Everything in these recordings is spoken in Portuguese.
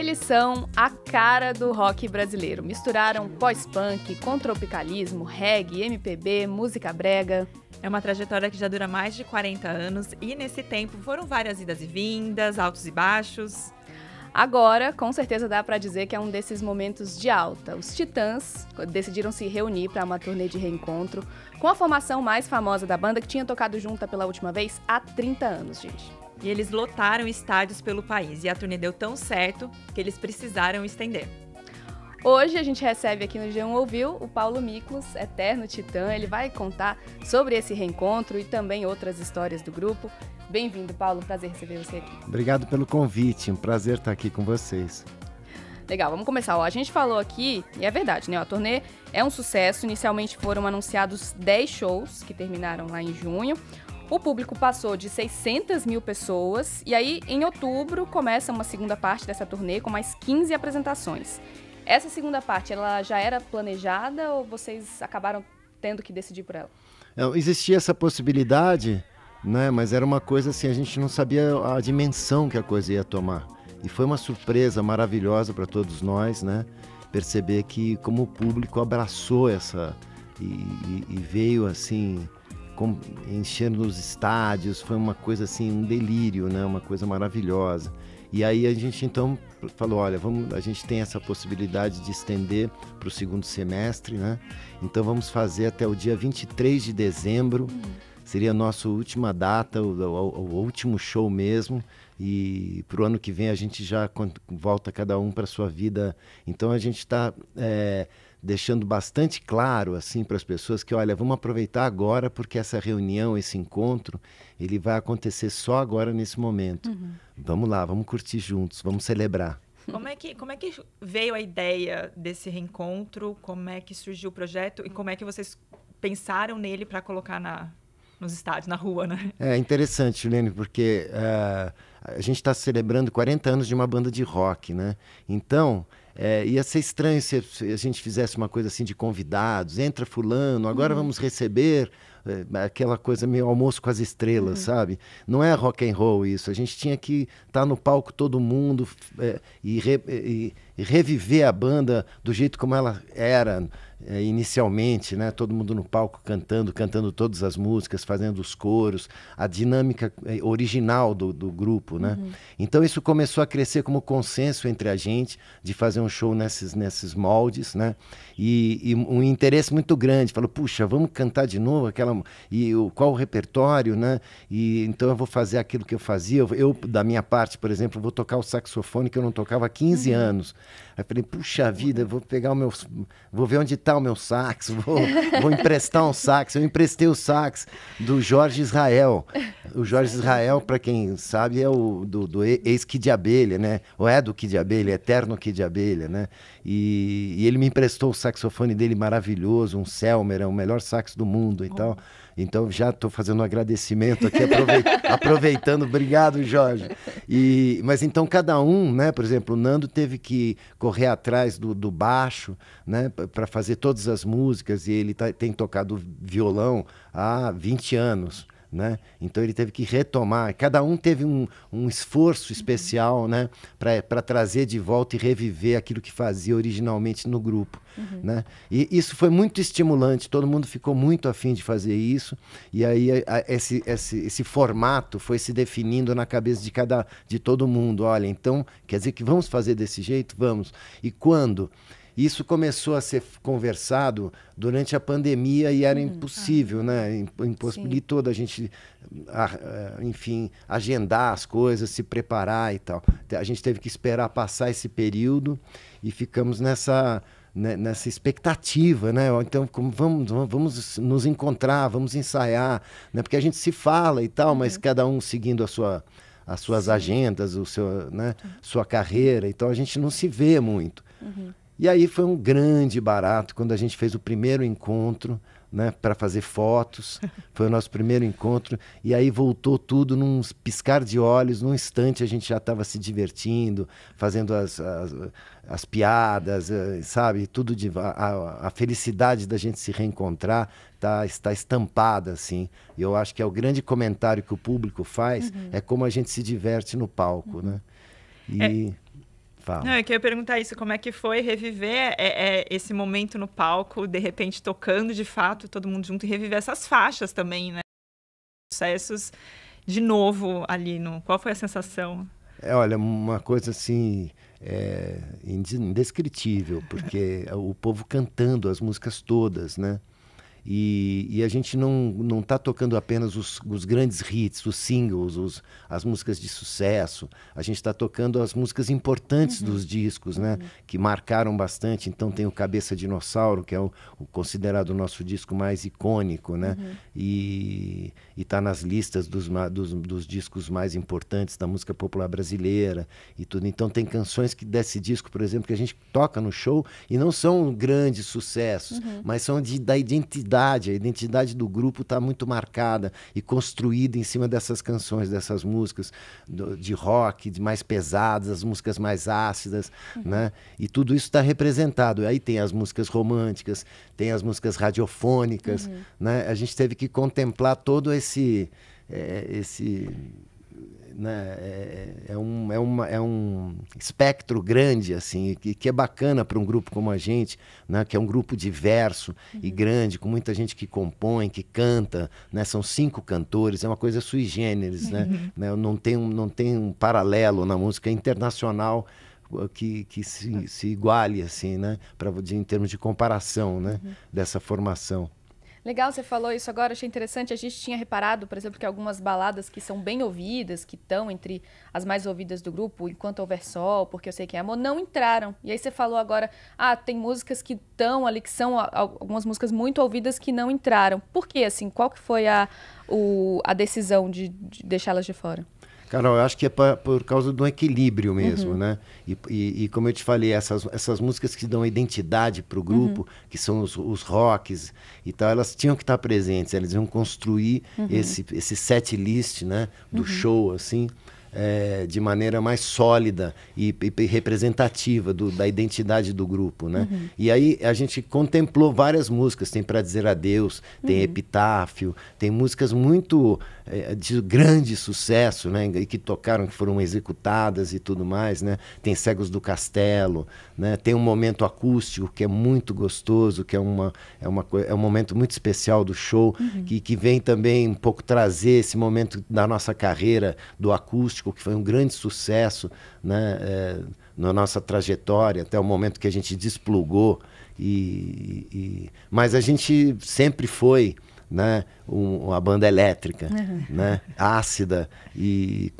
Eles são a cara do rock brasileiro. Misturaram pós-punk com tropicalismo, reggae, MPB, música brega. É uma trajetória que já dura mais de 40 anos e nesse tempo foram várias idas e vindas, altos e baixos. Agora, com certeza dá para dizer que é um desses momentos de alta. Os Titãs decidiram se reunir para uma turnê de reencontro com a formação mais famosa da banda que tinha tocado junta pela última vez há 30 anos, gente. E eles lotaram estádios pelo país. E a turnê deu tão certo que eles precisaram estender. Hoje a gente recebe aqui no G1 Ouviu o Paulo Miklos, eterno titã. Ele vai contar sobre esse reencontro e também outras histórias do grupo. Bem-vindo, Paulo. Prazer receber você aqui. Obrigado pelo convite. Um prazer estar aqui com vocês. Legal, vamos começar. Ó, a gente falou aqui, e é verdade, né? A turnê é um sucesso. Inicialmente foram anunciados 10 shows que terminaram lá em junho. O público passou de 600 mil pessoas e aí em outubro começa uma segunda parte dessa turnê com mais 15 apresentações. Essa segunda parte, ela já era planejada ou vocês acabaram tendo que decidir por ela? Não, é, existia essa possibilidade, né? Mas era uma coisa assim, a gente não sabia a dimensão que a coisa ia tomar. E foi uma surpresa maravilhosa para todos nós, né? Perceber que como o público abraçou essa e, e, e veio assim enchendo os estádios, foi uma coisa assim, um delírio, né? Uma coisa maravilhosa. E aí a gente então falou, olha, vamos, a gente tem essa possibilidade de estender para o segundo semestre, né? Então vamos fazer até o dia 23 de dezembro. Uhum. Seria a nossa última data, o, o, o último show mesmo. E para o ano que vem a gente já volta cada um para sua vida. Então a gente está é, eh, deixando bastante claro assim para as pessoas que olha, vamos aproveitar agora porque essa reunião, esse encontro, ele vai acontecer só agora nesse momento. Uhum. Vamos lá, vamos curtir juntos, vamos celebrar. Como é, que, como é que veio a ideia desse reencontro? Como é que surgiu o projeto? E como é que vocês pensaram nele para colocar na, nos estádios, na rua, né? É interessante, Juliane, porque uh a gente está celebrando 40 anos de uma banda de rock, né? Então, é, ia ser estranho se a gente fizesse uma coisa assim de convidados, entra fulano, agora uhum. vamos receber é, aquela coisa meio almoço com as estrelas, uhum. sabe? Não é rock and roll isso. A gente tinha que estar tá no palco todo mundo é, e, re, e, e reviver a banda do jeito como ela era é, inicialmente, né, todo mundo no palco cantando, cantando todas as músicas, fazendo os coros, a dinâmica é, original do, do grupo, né? Uhum. Então isso começou a crescer como consenso entre a gente de fazer um show nesses, nesses moldes, né? E, e um interesse muito grande. Falou, puxa, vamos cantar de novo aquela e o, qual o repertório, né? E então eu vou fazer aquilo que eu fazia. Eu, da minha parte, por exemplo, vou tocar o saxofone que eu não tocava há 15 uhum. anos. Aí falei, puxa vida, vou pegar o meu, vou ver onde está emprestar o meu sax, vou, vou emprestar um sax. Eu emprestei o sax do Jorge Israel. O Jorge Israel, para quem sabe, é o do, do ex-Kid de Abelha, né? Ou é do Kid de Abelha, é eterno Kid de Abelha, né? E, e, ele me emprestou o saxofone dele maravilhoso, um Selmer, é o melhor sax do mundo e oh. tal. Então já estou fazendo um agradecimento aqui, aproveitando. Obrigado, Jorge. E, mas então cada um, né? Por exemplo, o Nando teve que correr atrás do, do baixo, né? Para fazer todas as músicas e ele tá, tem tocado violão há 20 anos né? Então ele teve que retomar. Cada um teve um, um esforço especial, uhum. né? Para trazer de volta e reviver aquilo que fazia originalmente no grupo, uhum. né? E isso foi muito estimulante. Todo mundo ficou muito afim de fazer isso. E aí a, a, esse, esse, esse formato foi se definindo na cabeça de cada de todo mundo. Olha, então quer dizer que vamos fazer desse jeito, vamos. E quando isso começou a ser conversado durante a pandemia e era hum, impossível, de tá. né? Impossibilitou da gente, ah, eh, enfim, agendar as coisas, se preparar e tal. A gente teve que esperar passar esse período e ficamos nessa né, nessa expectativa, né? Então, como vamos, vamos nos encontrar, vamos ensaiar, né? Porque a gente se fala e tal, mas uhum. cada um seguindo a sua, as suas Sim. agendas, o seu, né? Uhum. sua carreira. Então, a gente não se vê muito. Uhum. E aí foi um grande barato quando a gente fez o primeiro encontro né, para fazer fotos. Foi o nosso primeiro encontro. E aí voltou tudo num piscar de olhos. Num instante a gente já estava se divertindo, fazendo as, as, as, piadas, eh, sabe? Tudo de. A, a felicidade da gente se reencontrar tá, está estampada, assim. E eu acho que é o grande comentário que o público faz: uhum. é como a gente se diverte no palco, uhum. né? É, e. É... Fala. Não, é que eu ia perguntar isso, como é que foi reviver é, é, esse momento no palco, de repente tocando de fato, todo mundo junto, e reviver essas faixas também, né? Sucessos de novo ali, no... qual foi a sensação? É, olha, uma coisa assim é, indescritível, porque o povo cantando as músicas todas, né? E, e, a gente não não está tocando apenas os, os, grandes hits, os singles, os, as músicas de sucesso. A gente está tocando as músicas importantes uhum. dos discos, né? Uhum. Que marcaram bastante. Então tem o Cabeça Dinossauro, que é o, o considerado o nosso disco mais icônico, né? Uhum. E está nas listas dos, dos, dos, discos mais importantes da música popular brasileira e tudo. Então tem canções que desse disco, por exemplo, que a gente toca no show e não são grandes sucessos, uhum. mas são de, da identidade identidade, a identidade do grupo está muito marcada e construída em cima dessas canções, dessas músicas do, de rock, de mais pesadas, as músicas mais ácidas, uhum. né? E tudo isso está representado. Aí tem as músicas românticas, tem as músicas radiofônicas, uhum. né? A gente teve que contemplar todo esse é, esse né? É, é, é, um, é, uma, é um espectro grande, assim, que, que é bacana para um grupo como a gente, né? que é um grupo diverso uhum. e grande, com muita gente que compõe, que canta, né? São cinco cantores, é uma coisa sui generis, né. uhum. né? Não tem, um, não tem um paralelo na música internacional uh, que, que se, se iguale, assim, né? Pra, de, em termos de comparação, né? Uhum. Dessa formação. Legal, você falou isso agora, achei interessante. A gente tinha reparado, por exemplo, que algumas baladas que são bem ouvidas, que estão entre as mais ouvidas do grupo, Enquanto Houver Sol, Porque Eu Sei Quem é Amor, não entraram. E aí você falou agora, ah, tem músicas que estão ali, que são algumas músicas muito ouvidas que não entraram. Por quê, assim? Qual que foi a, o, a decisão de, de deixá-las de fora? Carol, eu acho que é pra, por causa do equilíbrio mesmo, uhum. né? E, e, e, como eu te falei, essas, essas músicas que dão identidade para o grupo, uhum. que são os, os rocks e tal, elas tinham que estar presentes, elas iam construir uhum. esse, esse set list né, do uhum. show, assim. É, de maneira mais sólida e, e representativa do, da identidade do grupo, né? Uhum. E aí a gente contemplou várias músicas, tem para dizer adeus, tem uhum. epitáfio, tem músicas muito é, é, de grande sucesso, né? E que tocaram, que foram executadas e tudo mais, né? Tem Cegos do Castelo, né? Tem um momento acústico que é muito gostoso, que é uma é uma é um momento muito especial do show uhum. que que vem também um pouco trazer esse momento da nossa carreira do acústico que foi um grande sucesso, né? É, na nossa trajetória até o momento que a gente desplugou e, e mas a gente sempre foi né? Um, uma banda elétrica, uhum. né? Ácida e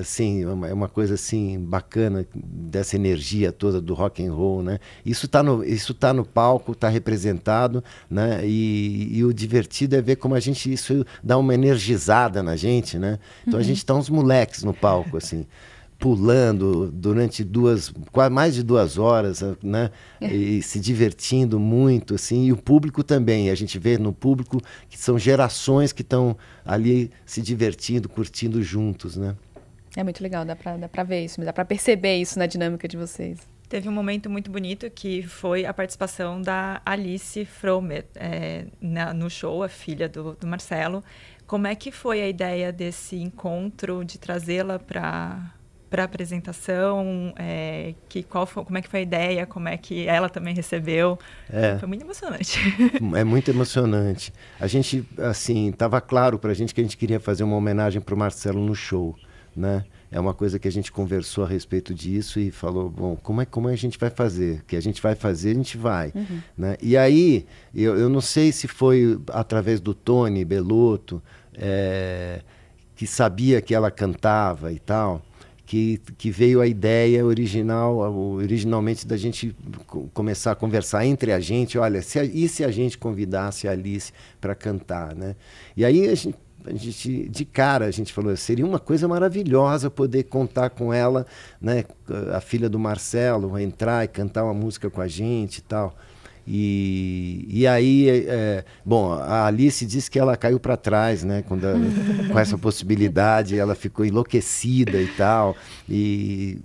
assim uma, é uma coisa assim bacana dessa energia toda do rock and roll, né? Isso está no isso tá no palco, está representado, né? E, e o divertido é ver como a gente isso dá uma energizada na gente, né? Então uhum. a gente está uns moleques no palco assim pulando durante duas, quase mais de duas horas, eh, né? E se divertindo muito, assim. E o público também. A gente vê no público que são gerações que estão ali se divertindo, curtindo juntos, né? É muito legal, dá para dá ver isso, dá para perceber isso na dinâmica de vocês. Teve um momento muito bonito que foi a participação da Alice Fromer é, na, no show, a filha do, do Marcelo. Como é que foi a ideia desse encontro, de trazê-la para para apresentação, é, que qual foi, como é que foi a ideia, como é que ela também recebeu. É. Foi muito emocionante. É muito emocionante. A gente, assim, estava claro para a gente que a gente queria fazer uma homenagem para o Marcelo no show, né? É uma coisa que a gente conversou a respeito disso e falou, bom, como é como é a gente vai fazer? Que a gente vai fazer, a gente vai, uhum. né? E aí, eu, eu não sei se foi através do Tony Belotto, é, que sabia que ela cantava e tal, que, que veio a ideia original, originalmente da gente começar a conversar entre a gente, olha, se a, e se a gente convidasse a Alice para cantar, né? E aí a gente a gente, de cara a gente falou, seria uma coisa maravilhosa poder contar com ela, né, a filha do Marcelo, entrar e cantar uma música com a gente e tal. E, e aí, é, bom, a Alice disse que ela caiu para trás, né? Quando a, com essa possibilidade, ela ficou enlouquecida e tal. E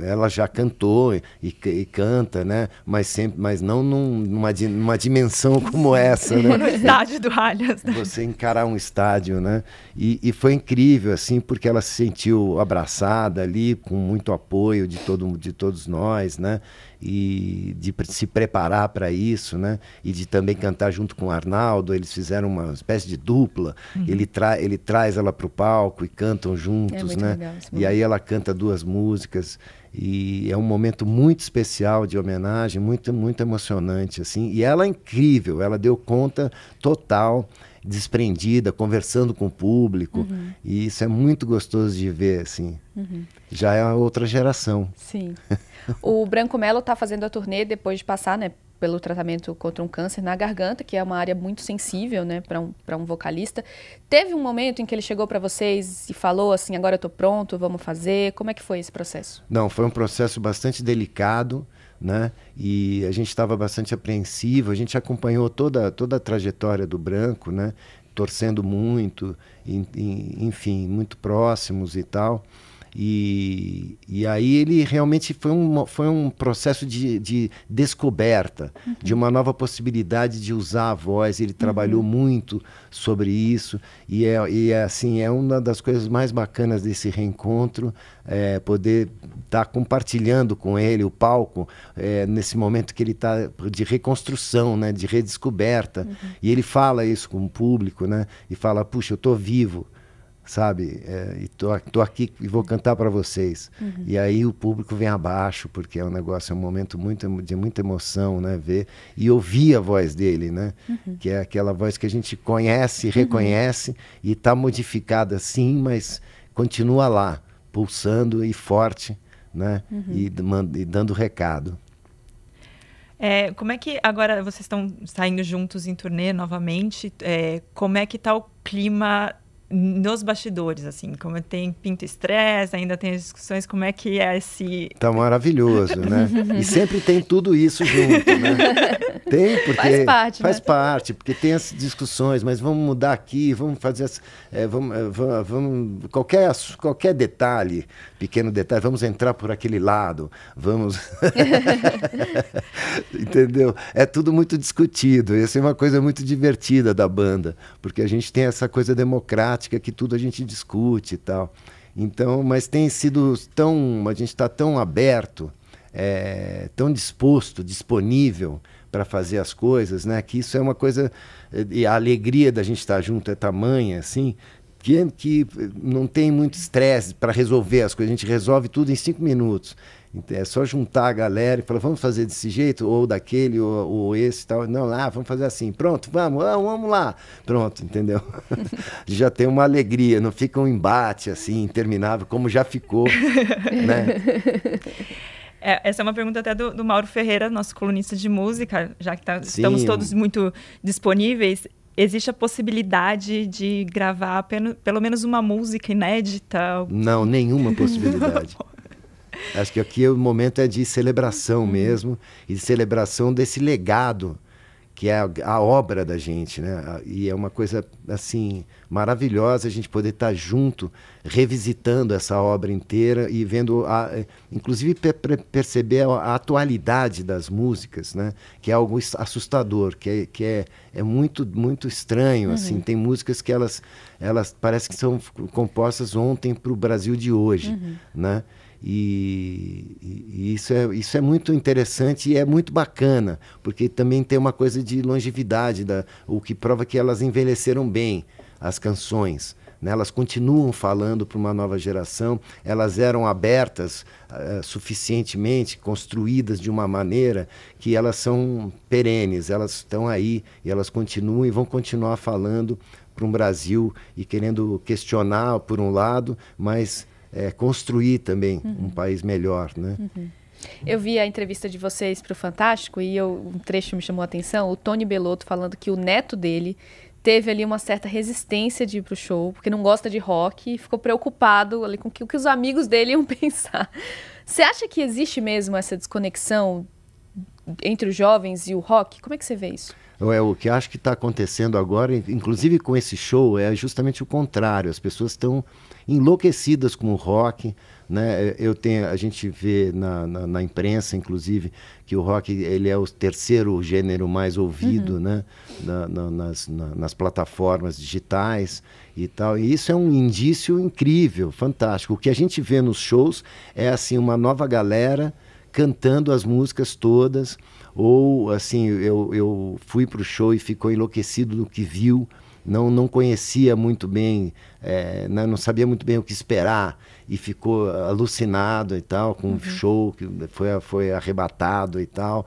ela já cantou e, e canta, né? Mas sempre, mas não num, numa, numa dimensão como essa, né? no estádio do Allianz. Né. Você encarar um estádio, né? E, e foi incrível, assim, porque ela se sentiu abraçada ali, com muito apoio de todo, de todos nós, né? e de se preparar para isso, né? E de também cantar junto com o Arnaldo. Eles fizeram uma espécie de dupla. Uhum. Ele, tra ele traz ela para o palco e cantam é juntos, é né? Legal, e aí ela canta duas músicas. E é um momento muito especial de homenagem, muito, muito emocionante, assim. E ela é incrível, ela deu conta total desprendida, conversando com o público. Uhum. E isso é muito gostoso de ver, assim. Uhum. Já é outra geração. Sim. o Branco Melo está fazendo a turnê depois de passar, né? pelo tratamento contra um câncer na garganta, que é uma área muito sensível, né, para um, um vocalista. Teve um momento em que ele chegou para vocês e falou assim: agora eu tô pronto, vamos fazer. Como é que foi esse processo? Não, foi um processo bastante delicado né? E a gente estava bastante apreensivo, a gente acompanhou toda, toda a trajetória do branco, né? Torcendo muito, em, em, enfim, muito próximos e tal. E, e aí ele realmente foi um, foi um processo de, de descoberta, uhum. de uma nova possibilidade de usar a voz. Ele trabalhou uhum. muito sobre isso e é, e é, assim é uma das coisas mais bacanas desse reencontro, é, poder está compartilhando com ele o palco é, nesse momento que ele está de reconstrução, né, de redescoberta. Uhum. E ele fala isso com o público, né? E fala: puxa, eu estou vivo, sabe? É, e tô, tô, aqui e vou cantar para vocês. Uhum. E aí o público vem abaixo porque é um negócio, é um momento muito de muita emoção, né? Ver e ouvir a voz dele, né? Uhum. Que é aquela voz que a gente conhece, uhum. reconhece e está modificada sim, mas continua lá pulsando e forte né? Uhum. E, e dando recado. É, como é que agora vocês estão saindo juntos em turnê novamente? É, como é que está o clima nos bastidores, assim, como tem pinto estresse, ainda tem as discussões, como é que é esse... Tá maravilhoso, né? e sempre tem tudo isso junto, né? Tem, porque... Faz parte, Faz né? parte, porque tem as discussões, mas vamos mudar aqui, vamos fazer... As, é, vamos, é, vamos, vamos, qualquer, qualquer detalhe, pequeno detalhe, vamos entrar por aquele lado, vamos... Entendeu? É tudo muito discutido, isso é uma coisa muito divertida da banda, porque a gente tem essa coisa democrática, prática que tudo a gente discute e tal. Então, mas tem sido tão. A gente está tão aberto, é, tão disposto, disponível para fazer as coisas, né? Que isso é uma coisa. E a alegria da gente estar tá junto é tamanha, assim, que, que não tem muito estresse para resolver as coisas. A gente resolve tudo em cinco minutos. Então, é só juntar a galera e falar, vamos fazer desse jeito, ou daquele, ou, ou esse tal. Não, lá, ah, vamos fazer assim. Pronto, vamos, vamos, ah, vamos lá. Pronto, entendeu? já tem uma alegria, não fica um embate assim, interminável, como já ficou, né? É, essa é uma pergunta até do, do, Mauro Ferreira, nosso colunista de música, já que tá, estamos todos muito disponíveis existe a possibilidade de gravar pelo, pelo menos uma música inédita? Não, nenhuma possibilidade. Acho que aqui é o momento é de celebração uhum. mesmo e de celebração desse legado que é a, a, obra da gente, né? E é uma coisa assim maravilhosa a gente poder estar tá junto, revisitando essa obra inteira e vendo, a, inclusive per, perceber a, a, atualidade das músicas, né? Que é algo assustador, que é, que é, é muito muito estranho, uhum. assim. Tem músicas que elas elas parece que são compostas ontem para o Brasil de hoje, uhum. né? E, e, isso, é, isso é muito interessante e é muito bacana, porque também tem uma coisa de longevidade, da, o que prova que elas envelheceram bem, as canções. Né? Elas continuam falando para uma nova geração, elas eram abertas uh, suficientemente, construídas de uma maneira que elas são perenes, elas estão aí e elas continuam e vão continuar falando para um Brasil e querendo questionar por um lado, mas é, construir também uhum. um país melhor, né? Uhum. Eu vi a entrevista de vocês para o Fantástico e eu, um trecho me chamou a atenção, o Tony Belotto falando que o neto dele teve ali uma certa resistência de ir pro show, porque não gosta de rock e ficou preocupado ali com o que os amigos dele iam pensar. Você acha que existe mesmo essa desconexão entre os jovens e o rock? Como é que você vê isso? É, o que acho que está acontecendo agora, inclusive com esse show, é justamente o contrário. As pessoas estão enlouquecidas com o rock. Né? Eu tenho, a gente vê na, na, na, imprensa, inclusive, que o rock ele é o terceiro gênero mais ouvido uhum. né? Na, nas, nas plataformas digitais e tal. E isso é um indício incrível, fantástico. O que a gente vê nos shows é assim uma nova galera cantando as músicas todas ou assim eu, eu fui para o show e ficou enlouquecido do que viu não, não conhecia muito bem, é, né, não sabia muito bem o que esperar e ficou alucinado e tal, com uhum. um show que foi, foi arrebatado e tal.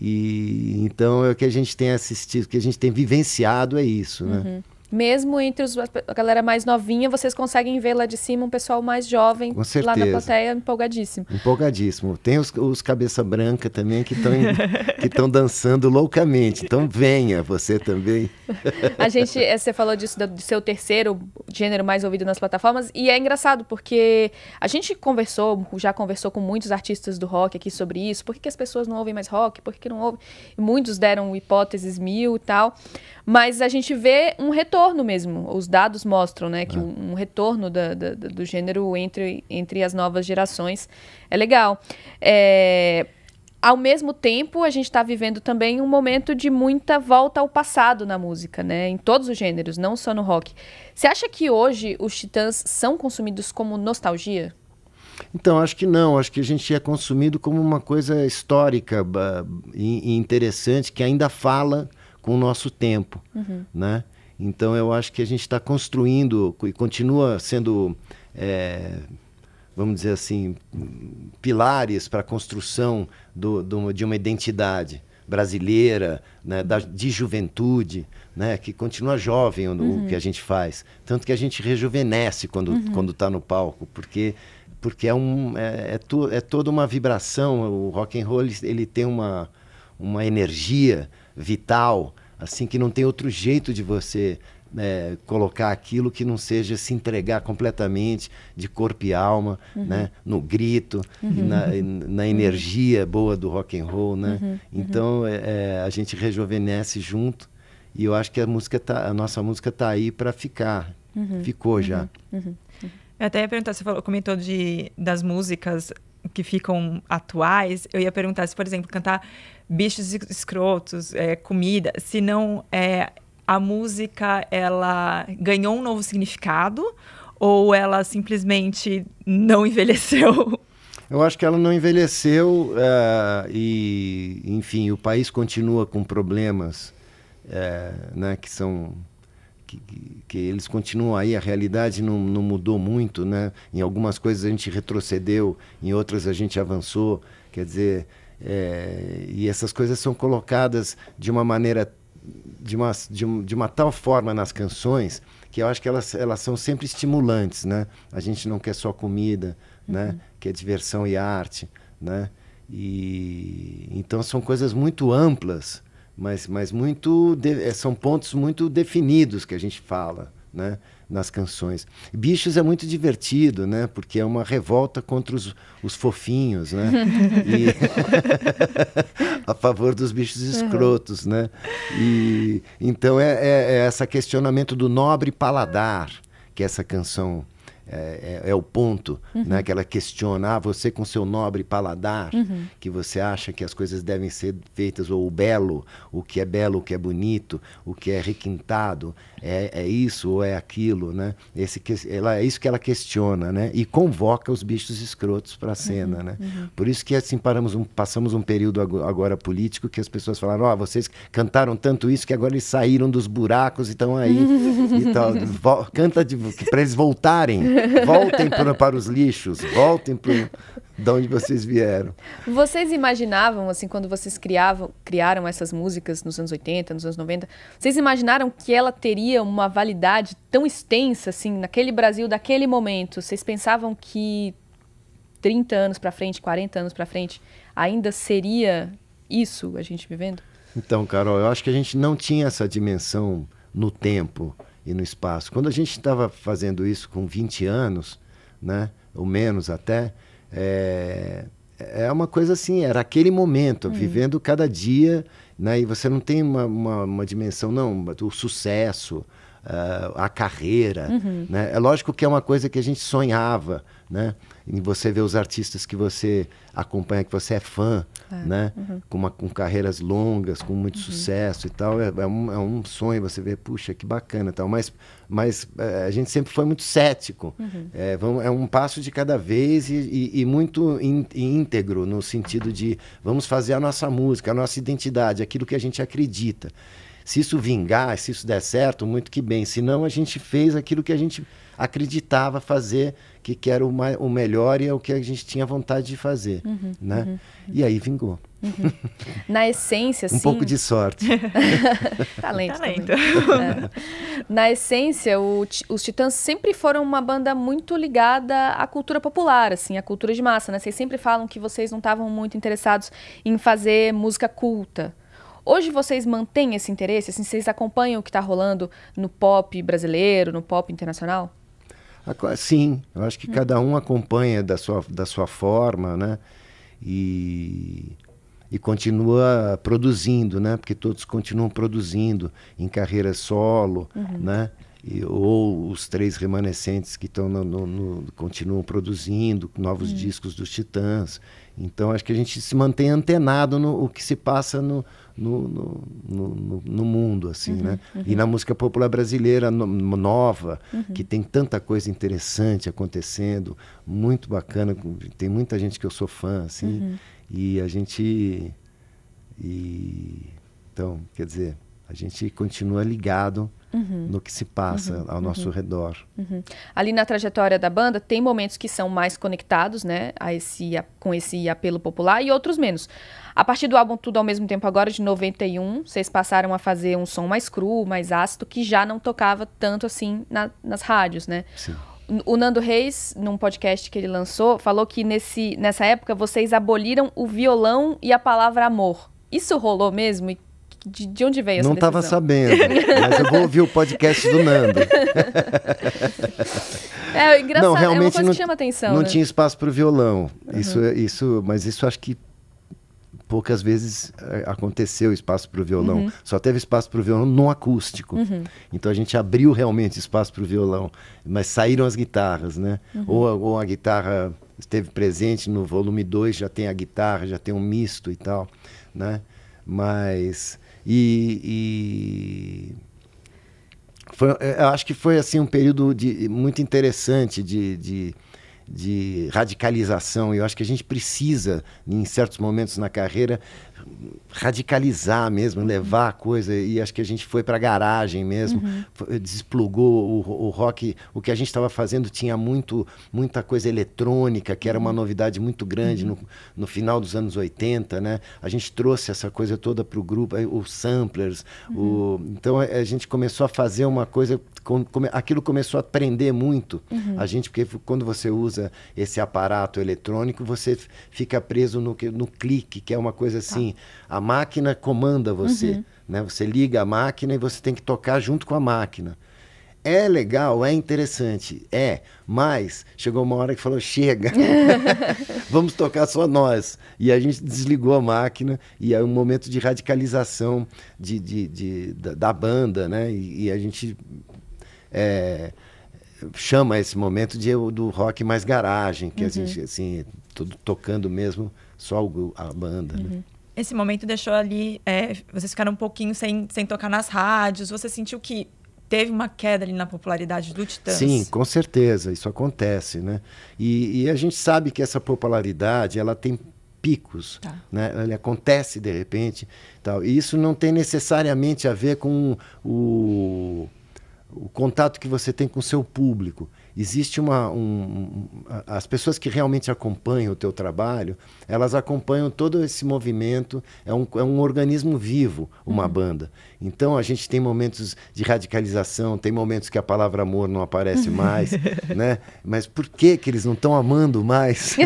E então é o que a gente tem assistido, o que a gente tem vivenciado é isso, né? Uhum mesmo entre os, a galera mais novinha, vocês conseguem ver lá de cima um pessoal mais jovem lá na plateia, empolgadíssimo. Empolgadíssimo. Tem os, os cabeça branca também que estão que estão dançando loucamente. Então venha você também. a gente, eh, você falou disso do seu terceiro gênero mais ouvido nas plataformas e é engraçado porque a gente conversou, já conversou com muitos artistas do rock aqui sobre isso. Por que, que as pessoas não ouvem mais rock? Por que, que não ouvem? Muitos deram hipóteses mil e tal, mas a gente vê um retorno retorno mesmo. Os dados mostram né, que é. um, um retorno da, da, do gênero entre, entre as novas gerações é legal. É, ao mesmo tempo, a gente está vivendo também um momento de muita volta ao passado na música, né? Em todos os gêneros, não só no rock. Você acha que hoje os Titãs são consumidos como nostalgia? Então, acho que não. Acho que a gente é consumido como uma coisa histórica e interessante que ainda fala com o nosso tempo, uhum. né? Então eu acho que a gente está construindo e continua sendo, é, vamos dizer assim, pilares para a construção do, do, de uma identidade brasileira, né, da, de juventude, né, que continua jovem o, uhum. que a uhum. gente faz. Tanto que a gente rejuvenesce quando uhum. está no palco, porque porque é, um, é, é, to, é toda uma vibração. O rock and roll ele, ele tem uma, uma energia vital assim que não tem outro jeito de você é, colocar aquilo que não seja se entregar completamente de corpo e alma, uhum. né? No grito, uhum. na, na, energia boa do rock and roll, né? Uhum. Então uhum. É, é, a gente rejuvenesce junto e eu acho que a música tá, a nossa música tá aí para ficar, uhum. ficou já. Uhum. Eu até ia perguntar, você falou, comentou de, das músicas que ficam atuais. Eu ia perguntar se, por exemplo, cantar bichos escrotos, é, comida, senão é, a música ela ganhou um novo significado ou ela simplesmente não envelheceu? Eu acho que ela não envelheceu é, e, enfim, o país continua com problemas é, né, que são que, que, eles continuam aí, a realidade não, não, mudou muito, né? Em algumas coisas a gente retrocedeu, em outras a gente avançou, quer dizer, é, e essas coisas são colocadas de uma maneira, de uma, de, um, de uma tal forma nas canções que eu acho que elas, elas são sempre estimulantes, né? A gente não quer só comida, né? uhum. né? Quer é diversão e arte, né? E então são coisas muito amplas, mas, mas muito de, são pontos muito definidos que a gente fala, né? nas canções. Bichos é muito divertido, né? Porque é uma revolta contra os, os fofinhos, né? E... a favor dos bichos escrotos, uhum. né? E então é, é, é esse questionamento do nobre paladar que é essa canção é, é, é o ponto, né, uhum. né? Que ela questiona, ah, você com seu nobre paladar, uhum. que você acha que as coisas devem ser feitas, ou o belo, o que é belo, o que é bonito, o que é requintado, é, é isso ou é aquilo, né? Esse, que, ela, é isso que ela questiona, né? E convoca os bichos escrotos para a uhum. cena, né? uhum. né? Por isso que assim paramos um, passamos um período agora político que as pessoas falaram, ó, oh, vocês cantaram tanto isso que agora eles saíram dos buracos e estão aí e tal. Canta para eles voltarem. Voltem para, para os lixos, voltem para de onde vocês vieram. Vocês imaginavam, assim, quando vocês criavam, criaram essas músicas nos anos 80, nos anos 90, vocês imaginaram que ela teria uma validade tão extensa, assim, naquele Brasil daquele momento? Vocês pensavam que 30 anos para frente, 40 anos para frente, ainda seria isso a gente vivendo? Então, Carol, eu acho que a gente não tinha essa dimensão no tempo e no espaço. Quando a gente estava fazendo isso com 20 anos, né, ou menos até, é, é uma coisa assim, era aquele momento, uhum. vivendo cada dia, né, e você não tem uma, uma, uma dimensão, não, do sucesso, uh, a carreira. Uhum. Né? É lógico que é uma coisa que a gente sonhava, né? em você ver os artistas que você acompanha, que você é fã claro. né? Uhum. Com, uma, com carreiras longas, com muito uhum. sucesso e tal. É, é, um, é um sonho você ver, puxa, que bacana e tal. Mas, mas é, a gente sempre foi muito cético. Uhum. É, vamos, é um passo de cada vez e, e, e muito in, íntegro no sentido de vamos fazer a nossa música, a nossa identidade, aquilo que a gente acredita. Se isso vingar, se isso der certo, muito que bem. Se não, a gente fez aquilo que a gente acreditava fazer, que, que era o, mais, o melhor e é o que a gente tinha vontade de fazer. Uhum, né? Uhum, uhum. e aí vingou. Uhum. Na essência, sim. Um pouco de sorte. Talento. Talento. É. Na essência, o, os Titãs sempre foram uma banda muito ligada à cultura popular, assim, à cultura de massa, né? Vocês sempre falam que vocês não estavam muito interessados em fazer música culta. Hoje vocês mantêm esse interesse? Assim, vocês acompanham o que está rolando no pop brasileiro, no pop internacional? Sim, eu acho que hum. cada um acompanha da sua, da sua forma, né? E, e continua produzindo, né? Porque todos continuam produzindo em carreira solo, uhum. né? E, ou os três remanescentes que estão no, no, no, continuam produzindo novos uhum. discos dos Titãs. Então acho que a gente se mantém antenado no o que se passa no, no, no, no, no mundo, assim, uhum, né? Uhum. E na música popular brasileira no, nova, uhum. que tem tanta coisa interessante acontecendo, muito bacana, tem muita gente que eu sou fã, assim, uhum. e a gente... E, então, quer dizer, a gente continua ligado uhum. no que se passa uhum. ao nosso uhum. redor. Uhum. Ali na trajetória da banda, tem momentos que são mais conectados né, a esse, a, com esse apelo popular e outros menos. A partir do álbum Tudo ao Mesmo Tempo Agora, de 91, vocês passaram a fazer um som mais cru, mais ácido, que já não tocava tanto assim na, nas rádios, né? Sim o Nando Reis, num podcast que ele lançou, falou que nesse, nessa época vocês aboliram o violão e a palavra amor. Isso rolou mesmo? E de, de onde veio Não essa Não estava sabendo, mas eu vou ouvir o podcast do Nando. é, é engraçado, não, realmente é uma coisa não, que chama atenção. Não né? tinha espaço para o violão. Uhum. Isso, isso, mas isso acho que poucas vezes é, aconteceu espaço para o violão. Uhum. Só teve espaço para o violão no acústico. Uhum. Então a gente abriu realmente espaço para o violão, mas saíram as guitarras, né? Uhum. Ou, ou, a guitarra esteve presente no volume 2, já tem a guitarra, já tem um misto e tal, né? Mas e, e foi, é, eu acho que foi assim um período de, muito interessante de, de, de radicalização. E eu acho que a gente precisa, em certos momentos na carreira, radicalizar mesmo, uhum. levar a coisa. E acho que a gente foi para a garagem mesmo, uhum. desplugou o, o, rock. O que a gente estava fazendo tinha muito, muita coisa eletrônica, que era uma uhum. novidade muito grande uhum. no, no, final dos anos 80, né? A gente trouxe essa coisa toda para o grupo, eh, os samplers. O, uhum. então eh, a gente começou a fazer uma coisa, com, com, aquilo começou a prender muito a gente, porque quando você usa esse aparato eletrônico, você fica preso no, no clique, que é uma coisa tá. assim, a máquina comanda você. Uhum. Né? Você liga a máquina e você tem que tocar junto com a máquina. É legal, é interessante, é, mas chegou uma hora que falou: chega, vamos tocar só nós. E a gente desligou a máquina, e é um momento de radicalização de, de, de da, da, banda, né? E, e a gente é, chama esse momento de, do rock mais garagem, que uhum. a gente, assim, tudo tocando mesmo, só a banda. Né? Uhum. Né? Esse momento deixou ali. É, vocês ficaram um pouquinho sem, sem tocar nas rádios. Você sentiu que teve uma queda ali na popularidade do Titãs? Sim, com certeza. Isso acontece, né? E, e a gente sabe que essa popularidade ela tem picos, tá. né? Ele acontece de repente, tal. E isso não tem necessariamente a ver com o, o contato que você tem com o seu público existe uma um, as pessoas que realmente acompanham o teu trabalho elas acompanham todo esse movimento é um, é um organismo vivo uma uhum. banda então a gente tem momentos de radicalização tem momentos que a palavra amor não aparece mais né mas por que que eles não estão amando mais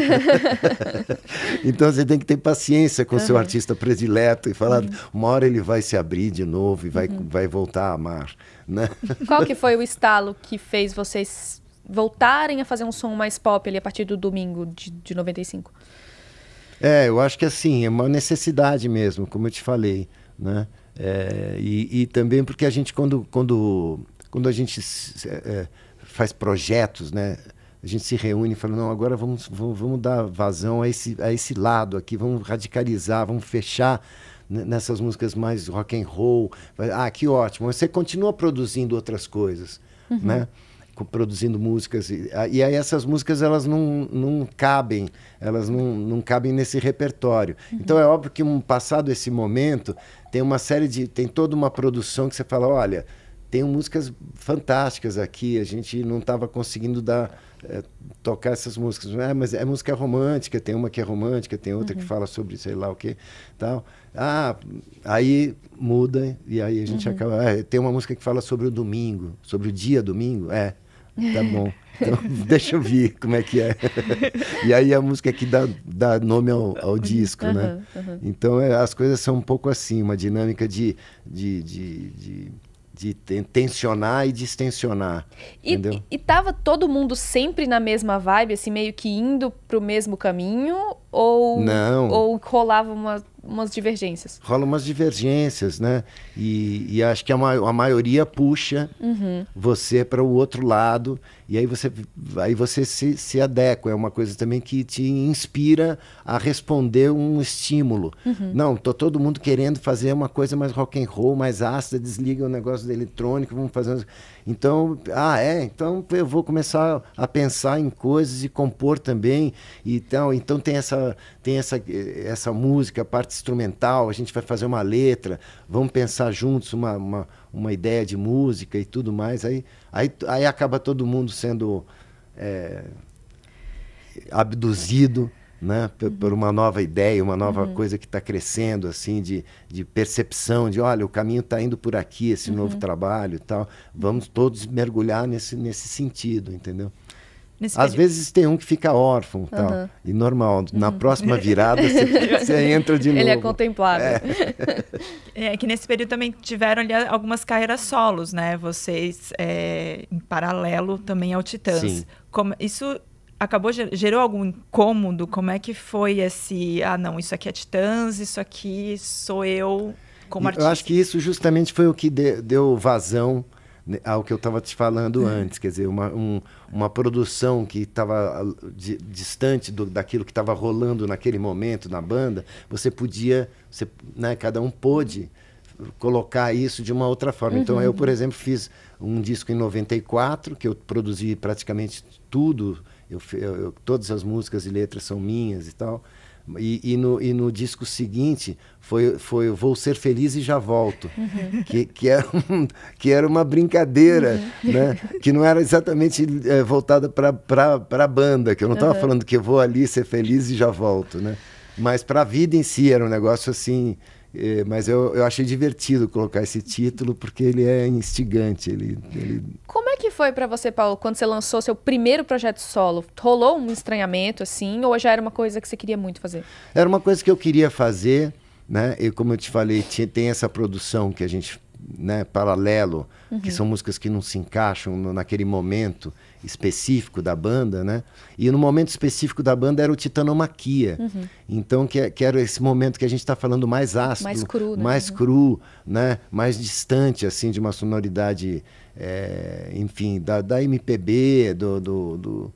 então você tem que ter paciência com o uhum. seu artista predileto e falar uhum. uma hora ele vai se abrir de novo e vai uhum. vai voltar a amar né? qual que foi o estalo que fez vocês voltarem a fazer um som mais pop ali a partir do domingo de, de 95? É, eu acho que assim, é uma necessidade mesmo, como eu te falei, né? É, e, e, também porque a gente, quando, quando, quando a gente é, é, faz projetos, né? A gente se reúne e fala, não, agora vamos, vamos, vamos dar vazão a esse, a esse lado aqui, vamos radicalizar, vamos fechar nessas músicas mais rock and roll. Ah, que ótimo. Você continua produzindo outras coisas, uhum. né? produzindo músicas. E, e aí essas músicas elas não, não cabem, elas não, não cabem nesse repertório. Uhum. Então é óbvio que um, passado esse momento, tem uma série de. tem toda uma produção que você fala, olha, tem músicas fantásticas aqui, a gente não estava conseguindo dar. É, tocar essas músicas, ah, mas é música romântica, tem uma que é romântica, tem outra uhum. que fala sobre sei lá o que, tal. Ah, aí muda e aí a gente uhum. acaba. Ah, tem uma música que fala sobre o domingo, sobre o dia domingo. É, Tá bom. Então, deixa eu ver como é que é. e aí a música é que dá, dá nome ao, ao disco, né? Uhum. Então é, as coisas são um pouco assim, uma dinâmica de, de, de, de de tensionar e distensionar. E, entendeu? E, e tava todo mundo sempre na mesma vibe, assim, meio que indo pro mesmo caminho? Ou, Não. Ou rolava uma umas divergências. Rola umas divergências, né? E, e acho que a, ma a maioria puxa uhum. você para o outro lado, e aí você, aí você se, se adequa. É uma coisa também que te inspira a responder um estímulo. Uhum. Não, tô todo mundo querendo fazer uma coisa mais rock and roll, mais ácida, desliga o negócio da eletrônica, vamos fazer. Então, ah, é, então eu vou começar a pensar em coisas e compor também. então, então tem essa tem essa essa música, a parte instrumental, a gente vai fazer uma letra, vamos pensar juntos uma, uma, uma ideia de música e tudo mais. Aí aí, aí acaba todo mundo sendo é, abduzido né? Por, uhum. por uma nova ideia, uma nova uhum. coisa que está crescendo, assim, de, de percepção, de olha, o caminho está indo por aqui, esse uhum. novo trabalho e tal. Vamos todos mergulhar nesse, nesse sentido, entendeu? Nesse Às vezes tem um que fica órfão uhum. tal. E normal, na uhum. próxima virada você, entra de novo. Ele é contemplado. É. é. que nesse período também tiveram ali algumas carreiras solos, né? Vocês, é, em paralelo também ao Titãs. Sim. Como, isso acabou gerou algum incômodo? Como é que foi esse, ah não, isso aqui é Titãs, isso aqui sou eu como artista? Eu acho que isso justamente foi o que de, deu vazão né, ao que eu estava te falando hum. antes, quer dizer, uma, um, uma produção que estava ah, distante do, daquilo que estava rolando naquele momento na banda, você podia, você, né, cada um pôde colocar isso de uma outra forma. Então, uhum. Então, eu, por exemplo, fiz um disco em 94, que eu produzi praticamente tudo eu, eu, todas as músicas e letras são minhas e tal. E, e, no, e no disco seguinte foi, foi Vou Ser Feliz e Já Volto, uhum. que, que, era um, que era uma brincadeira, uhum. né? que não era exatamente é, voltada para a banda, que eu não estava uhum. falando que eu vou ali ser feliz e já volto, né? mas para a vida em si era um negócio assim é, mas eu, eu achei divertido colocar esse título porque ele é instigante. Ele, ele... Como é que foi para você, Paulo, quando você lançou seu primeiro projeto solo? Rolou um estranhamento assim ou já era uma coisa que você queria muito fazer? Era uma coisa que eu queria fazer, né? E como eu te falei, tinha, tem essa produção que a gente né, paralelo, uhum. que são músicas que não se encaixam no, naquele momento específico da banda, né? E no momento específico da banda era o Titanomaquia. Uhum. Então, que, que, era esse momento que a gente está falando mais ácido, mais cru, né? Mais, uhum. cru, né? mais distante, assim, de uma sonoridade, é, enfim, da, da MPB, do, do, do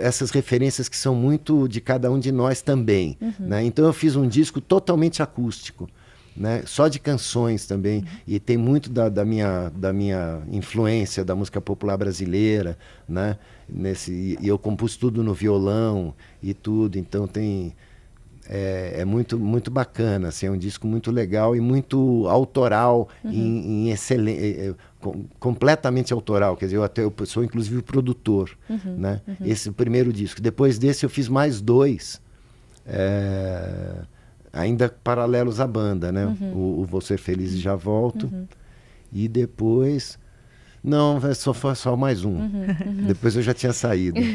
essas referências que são muito de cada um de nós também. Uhum. Né? Então eu fiz um disco totalmente acústico né? Só de canções também. Uhum. E tem muito da, da, minha, da minha influência da música popular brasileira, né? Nesse, e eu compus tudo no violão e tudo, então tem. É, é muito, muito bacana, assim, é um disco muito legal e muito autoral, uhum. em, em excelente, é, é, com, completamente autoral. Quer dizer, eu, até, eu sou inclusive produtor, uhum. né? Uhum. Esse é o primeiro disco. Depois desse eu fiz mais dois. É ainda paralelos à banda, né? Uhum. O, o Você Feliz e Já Volto. Uhum. E depois. Não, é só foi só mais um. Uhum. uhum. Depois eu já tinha saído.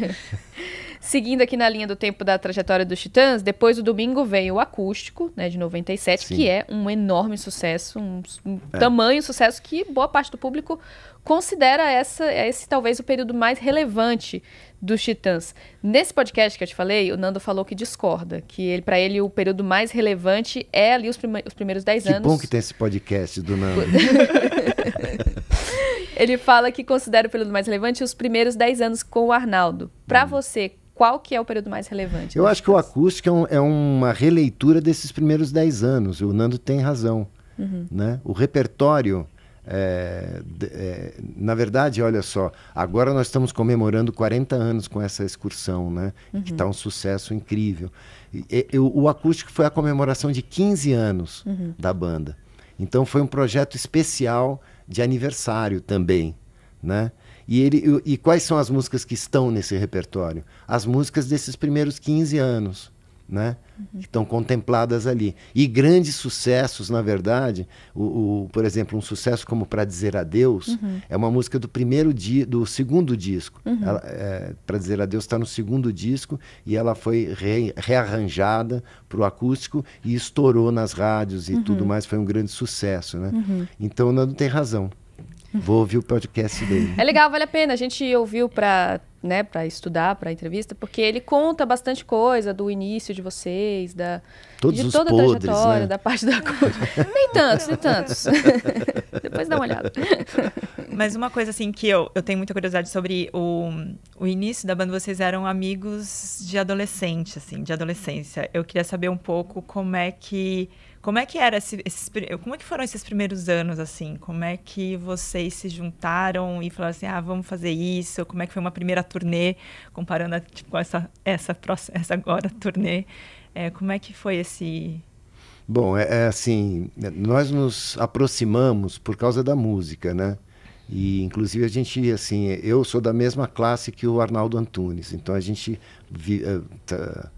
Seguindo aqui na linha do tempo da trajetória dos Titãs, depois do domingo veio o acústico, né, de 97, Sim. que é um enorme sucesso, um, um é. tamanho sucesso que boa parte do público considera essa, é esse talvez o período mais relevante dos Titãs. Nesse podcast que eu te falei, o Nando falou que discorda, que ele para ele o período mais relevante é ali os, os primeiros 10 anos. Que bom que tem esse podcast do Nando. ele fala que considera o período mais relevante os primeiros 10 anos com o Arnaldo. Para hum. você, qual que é o período mais relevante? Eu acho que o acústico é, um, é, uma releitura desses primeiros 10 anos. O Nando tem razão. Uhum. Né? O repertório é, é, na verdade, olha só, agora nós estamos comemorando 40 anos com essa excursão, né? Uhum. Que está um sucesso incrível. E, eu, o acústico foi a comemoração de 15 anos uhum. da banda. Então foi um projeto especial de aniversário também, né? E, ele, e quais são as músicas que estão nesse repertório? As músicas desses primeiros 15 anos né? Uhum. estão contempladas ali. E grandes sucessos, na verdade, o, o por exemplo, um sucesso como Para Dizer Adeus uhum. é uma música do primeiro dia, do segundo disco. Uhum. É, para Dizer Adeus está no segundo disco e ela foi re, rearranjada para o acústico e estourou nas rádios e uhum. tudo mais. Foi um grande sucesso, né? Uhum. Então, não tem razão. Vou ouvir o podcast dele. É legal, vale a pena. A gente ouviu para né, para estudar, para entrevista, porque ele conta bastante coisa do início de vocês, da Todos de toda podres, a trajetória, né? da parte da coisa. nem tantos, nem tantos. Depois dá uma olhada. Mas uma coisa assim que eu, eu tenho muita curiosidade sobre o, o início da banda, vocês eram amigos de adolescente, assim, de adolescência. Eu queria saber um pouco como é que como é que era esse, esses, como é que foram esses primeiros anos assim? Como é que vocês se juntaram e falaram assim, ah, vamos fazer isso? Como é que foi uma primeira turnê comparando a, tipo essa essa agora turnê? É, como é que foi esse Bom, é, é, assim, nós nos aproximamos por causa da música, né? E inclusive a gente, assim, eu sou da mesma classe que o Arnaldo Antunes, então a gente vi, eh, tá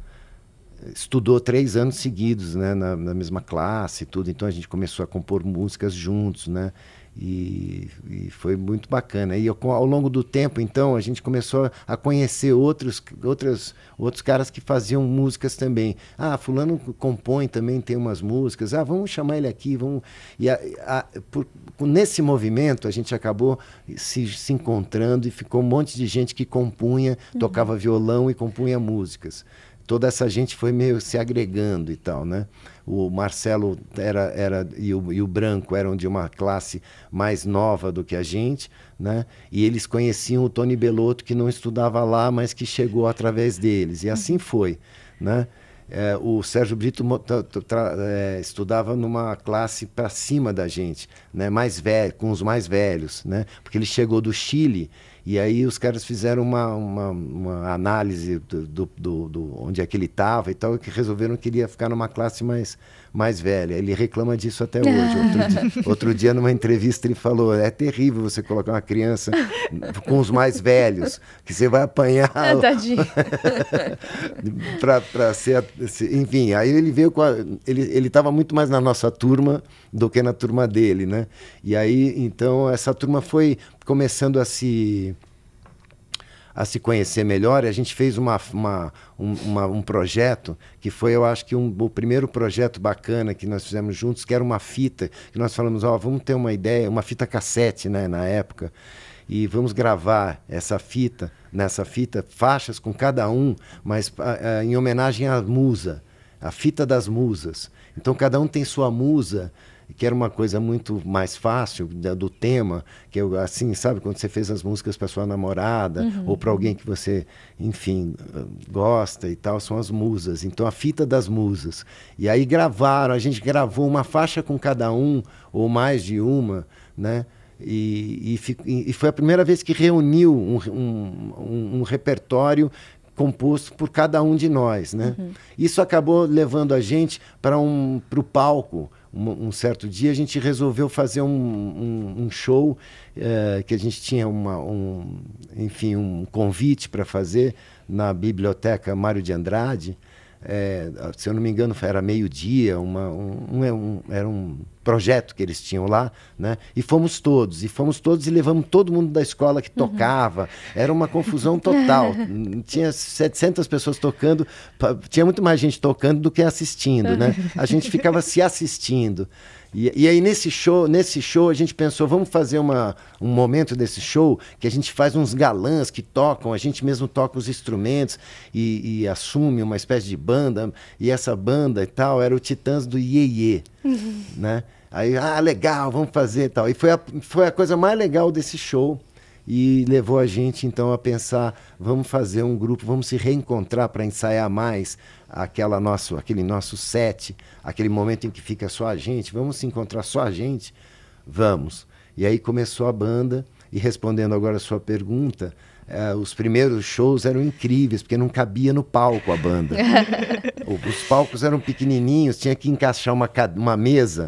estudou três anos seguidos, né, na, na, mesma classe e tudo. Então a gente começou a compor músicas juntos, né? E, e foi muito bacana. E eu, ao longo do tempo, então, a gente começou a conhecer outros, outros outros caras que faziam músicas também. Ah, fulano compõe também, tem umas músicas. Ah, vamos chamar ele aqui, vamos... E a, a, por, nesse movimento, a gente acabou se, se encontrando e ficou um monte de gente que compunha, uhum. tocava violão e compunha músicas toda essa gente foi meio se agregando e tal, né? O Marcelo era, era e, o, e o Branco eram de uma classe mais nova do que a gente, né? E eles conheciam o Tony Belotto, que não estudava lá, mas que chegou através deles. E assim foi, né? É, o Sérgio Brito é, estudava numa classe para cima da gente, né? mais velho, com os mais velhos, né? porque ele chegou do Chile e aí os caras fizeram uma, uma, uma análise do, do, do, do, onde é que ele estava e tal, e que resolveram que ele ia ficar numa classe mais, mais velha. Ele reclama disso até hoje. Outro dia, outro dia, numa entrevista, ele falou: é terrível você colocar uma criança com os mais velhos, que você vai apanhar. É, tadinho. para ser. Enfim, aí ele veio com a, Ele estava muito mais na nossa turma do que na turma dele, né? E aí, então, essa turma foi começando a se a se conhecer melhor. E a gente fez uma, uma, um, uma, um projeto que foi, eu acho que um, o primeiro projeto bacana que nós fizemos juntos, que era uma fita, que nós falamos, ó, oh, vamos ter uma ideia, uma fita cassete, né, na época e vamos gravar essa fita, nessa fita, faixas com cada um, mas ah, ah, em homenagem à musa, a fita das musas. Então cada um tem sua musa que era uma coisa muito mais fácil do tema, que eu, assim, sabe, quando você fez as músicas para sua namorada uhum. ou para alguém que você, enfim, gosta e tal, são as musas. Então a fita das musas. E aí gravaram, a gente gravou uma faixa com cada um ou mais de uma, né? E, e, e foi a primeira vez que reuniu um, um, um repertório composto por cada um de nós, né? Uhum. Isso acabou levando a gente para um, o palco, um, certo dia a gente resolveu fazer um, um, um show eh, que a gente tinha uma, um, enfim, um convite para fazer na biblioteca Mário de Andrade. Eh, se eu não me engano, era meio-dia, uma, um, um, era um projeto que eles tinham lá, né? E fomos todos, e fomos todos e levamos todo mundo da escola que tocava. Uhum. Era uma confusão uhum. total. tinha 700 pessoas tocando, tinha muito mais gente tocando do que assistindo, né? A gente ficava se assistindo. E, e, aí nesse show, nesse show a gente pensou, vamos fazer uma, um momento desse show que a gente faz uns galãs que tocam, a gente mesmo toca os instrumentos e, e assume uma espécie de banda. E essa banda e tal era o Titãs do Iê, Iê uhum. né? Aí, ah, legal, vamos fazer tal. E foi a, foi a coisa mais legal desse show e levou a gente então a pensar, vamos fazer um grupo, vamos se reencontrar para ensaiar mais aquela nosso, aquele nosso set, aquele momento em que fica só a gente, vamos se encontrar só a gente? Vamos. E aí começou a banda e respondendo agora a sua pergunta, é, os primeiros shows eram incríveis, porque não cabia no palco a banda. Os palcos eram pequenininhos, tinha que encaixar uma, uma mesa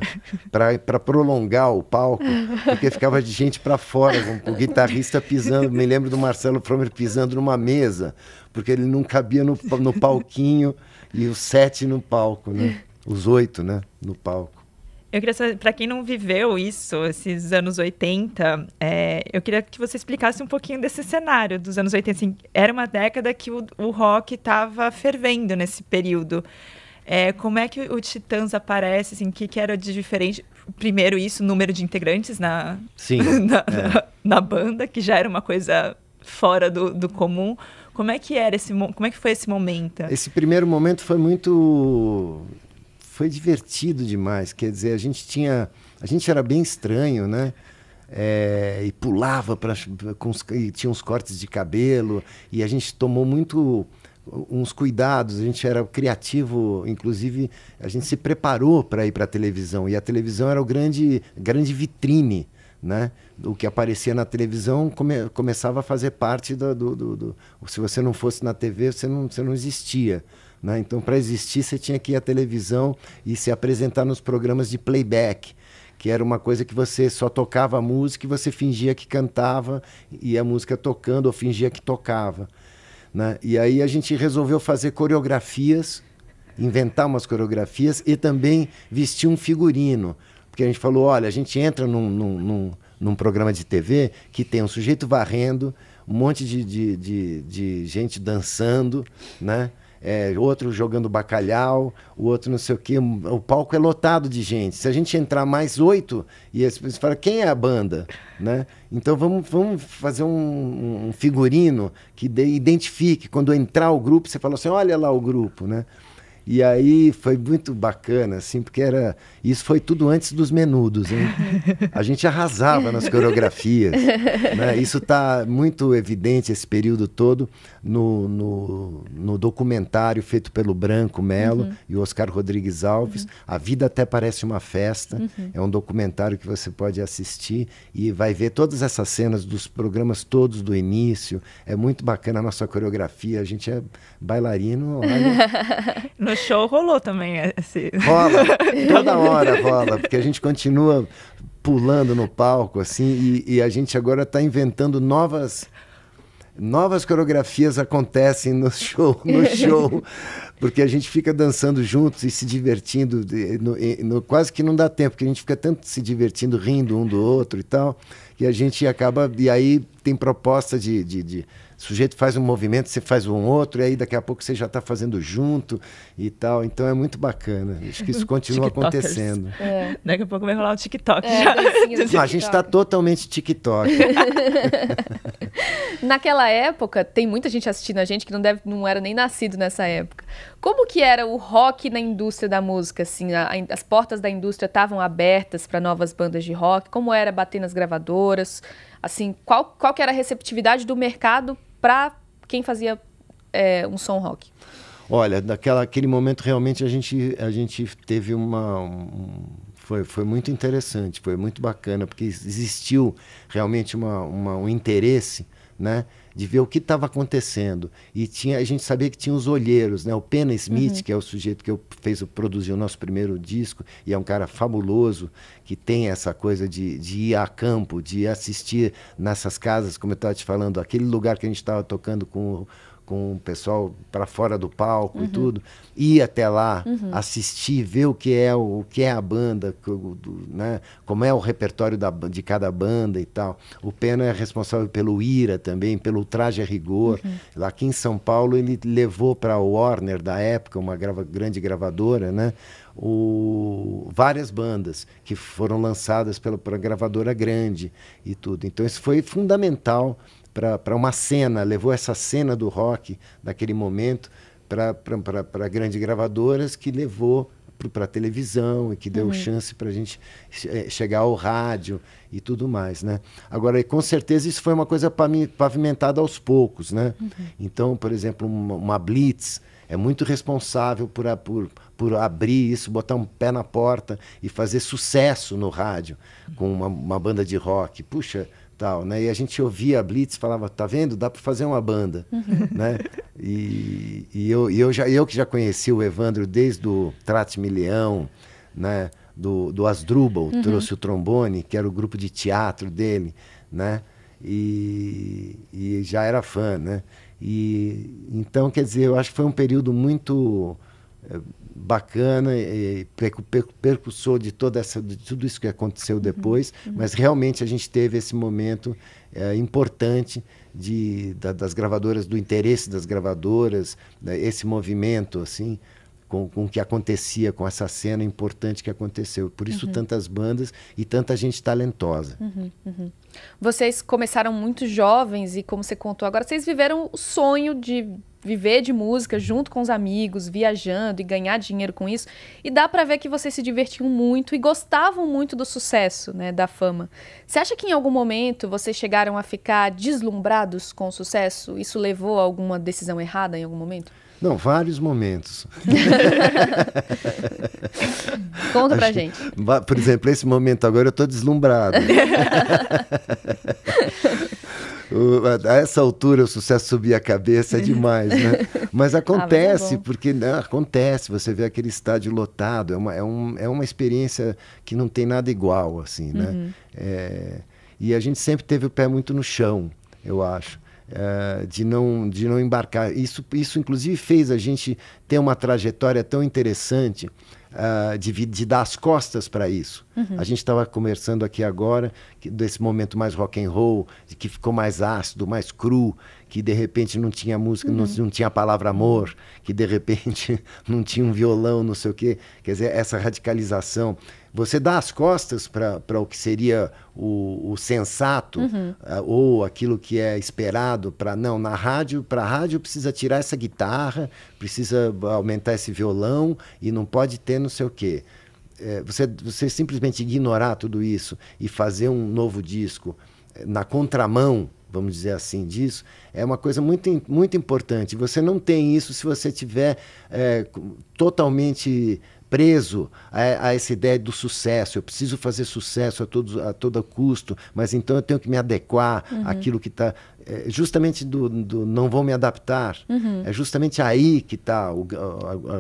para prolongar o palco, porque ficava de gente para fora, com o guitarrista pisando. Me lembro do Marcelo Fromer pisando numa mesa, porque ele não cabia no, no palquinho e os sete no palco, né? Os oito, né? No palco. Eu queria saber, para quem não viveu isso, esses anos 80, é, eu queria que você explicasse um pouquinho desse cenário dos anos 80. Assim, era uma década que o, o rock estava fervendo nesse período. É, como é que o Titãs aparece? Assim, o que, que era de diferente? Primeiro, isso, número de integrantes na, Sim, na, é. na, na, banda, que já era uma coisa fora do, do comum. Como é que era esse como é que foi esse momento? Esse primeiro momento foi muito foi divertido demais. Quer dizer, a gente tinha. A gente era bem estranho, né? É, e pulava pra, com os, e tinha uns cortes de cabelo. E a gente tomou muito uns cuidados, a gente era criativo, inclusive a gente se preparou para ir para a televisão e a televisão era o grande grande vitrine, né? O que aparecia na televisão come, começava a fazer parte do, do, do, do, se você não fosse na TV você não você não existia. Né? Então, para existir, você tinha que ir à televisão e se apresentar nos programas de playback, que era uma coisa que você só tocava a música e você fingia que cantava e a música tocando ou fingia que tocava. Né? E aí a gente resolveu fazer coreografias, inventar umas coreografias e também vestir um figurino. Porque a gente falou: olha, a gente entra num, num, num, num programa de TV que tem um sujeito varrendo, um monte de, de, de, de gente dançando, né? é, outro jogando bacalhau, o outro não sei o quê. O palco é lotado de gente. Se a gente entrar mais oito, e as pessoas falam, quem é a banda? Né? Então vamos, vamos fazer um, um figurino que de, identifique. Quando entrar o grupo, você fala assim, olha lá o grupo, né? E aí foi muito bacana, assim, porque era. Isso foi tudo antes dos menudos, hein? A gente arrasava nas coreografias. Né? Isso está muito evidente esse período todo no, no, no documentário feito pelo Branco Melo uhum. e Oscar Rodrigues Alves. Uhum. A Vida Até Parece uma Festa. Uhum. É um documentário que você pode assistir e vai ver todas essas cenas dos programas todos do início. É muito bacana a nossa coreografia. A gente é bailarino. Olha... show rolou também é, esse. Rola, toda hora rola, porque a gente continua pulando no palco, assim, e, e a gente agora está inventando novas novas coreografias acontecem no show, no show, porque a gente fica dançando juntos e se divertindo, no, no, quase que não dá tempo, porque a gente fica tanto se divertindo, rindo um do outro e tal, e a gente acaba, e aí tem proposta de, de, de o sujeito faz um movimento, você faz um outro, e aí daqui a pouco você já está fazendo junto e tal. Então é muito bacana. Acho que isso continua acontecendo. É. Daqui a pouco vai rolar o TikTok é, já. TikTok. Não, a gente está totalmente TikTok. Naquela época, tem muita gente assistindo a gente que não, deve, não era nem nascido nessa época. Como que era o rock na indústria da música? Assim, a, as portas da indústria estavam abertas para novas bandas de rock? Como era bater nas gravadoras? Assim, qual, qual que era a receptividade do mercado para quem fazia é, um som rock? Olha, daquela aquele momento realmente a gente a gente teve uma um, foi, foi muito interessante, foi muito bacana porque existiu realmente uma, uma um interesse, né? de ver o que estava acontecendo. E tinha, a gente sabia que tinha os olheiros, né? O Pena Smith, uhum. que é o sujeito que eu fez produzir o nosso primeiro disco, e é um cara fabuloso, que tem essa coisa de, de ir a campo, de assistir nessas casas, como eu estava te falando, aquele lugar que a gente estava tocando com o com o pessoal para fora do palco uhum. e tudo, ir até lá, uhum. assistir, ver o que é o, que é a banda, né? como é o repertório da, de cada banda e tal. O Pena é responsável pelo Ira também, pelo Traje a Rigor. Uhum. Lá aqui em São Paulo ele levou para a Warner da época, uma grava, grande gravadora, né? O, várias bandas que foram lançadas pela gravadora grande e tudo. Então isso foi fundamental para uma cena, levou essa cena do rock daquele momento para grandes gravadoras que levou para televisão e que deu uhum. chance para a gente eh, chegar ao rádio e tudo mais, né? Agora, com certeza isso foi uma coisa pavimentada aos poucos, né? Uhum. Então, por exemplo, uma, uma, blitz é muito responsável por, por, por abrir isso, botar um pé na porta e fazer sucesso no rádio com uma, uma banda de rock. Puxa, tal, né? E a gente ouvia a Blitz, falava, tá vendo? Dá para fazer uma banda, uhum. né? E, e, eu, e eu, já, eu que já conheci o Evandro desde o trate Leão, né? Do, do Asdrubal, uhum. trouxe o trombone, que era o grupo de teatro dele, né? E, e já era fã, né? E, então, quer dizer, eu acho que foi um período muito eh, bacana, e percussor de toda essa, de tudo isso que aconteceu uhum. depois, uhum. mas realmente a gente teve esse momento é, importante de, da, das gravadoras, do interesse das gravadoras, né, esse movimento assim com, com o que acontecia, com essa cena importante que aconteceu. Por isso, uhum. tantas bandas e tanta gente talentosa. Uhum, uhum. Vocês começaram muito jovens e, como você contou agora, vocês viveram o sonho de viver de música junto com os amigos, viajando e ganhar dinheiro com isso. E dá para ver que vocês se divertiam muito e gostavam muito do sucesso, né, da fama. Você acha que em algum momento vocês chegaram a ficar deslumbrados com o sucesso? Isso levou a alguma decisão errada em algum momento? Não, vários momentos. Conta pra gente. Por exemplo, esse momento agora eu estou deslumbrado. O, a, a essa altura o sucesso subir a cabeça é demais, né? Mas acontece, ah, mas é porque não, né, acontece, você vê aquele estádio lotado, é uma, é, um, é uma experiência que não tem nada igual, assim, né? Uhum. É, e a gente sempre teve o pé muito no chão, eu acho. Eh, de não de não embarcar isso isso inclusive fez a gente ter uma trajetória tão interessante uh, de, de dar as costas para isso uhum. a gente estava conversando aqui agora que, desse momento mais rock and roll que ficou mais ácido mais cru que de repente não tinha música, uhum. não, não tinha a palavra amor, que de repente não tinha um violão, não sei o quê. Quer dizer, essa radicalização. Você dá as costas para o que seria o, o sensato uhum. uh, ou aquilo que é esperado para não na rádio para rádio precisa tirar essa guitarra precisa aumentar esse violão e não pode ter não sei o quê. É, você, você simplesmente ignorar tudo isso e fazer um novo disco eh, na contramão vamos dizer assim, disso, é uma coisa muito, muito importante. Você não tem isso se você tiver é, totalmente preso a, a, essa ideia do sucesso. Eu preciso fazer sucesso a, a todo custo, mas então eu tenho que me adequar uhum. àquilo que está. É justamente do, do, não vou me adaptar. Uhum. É justamente aí que está o,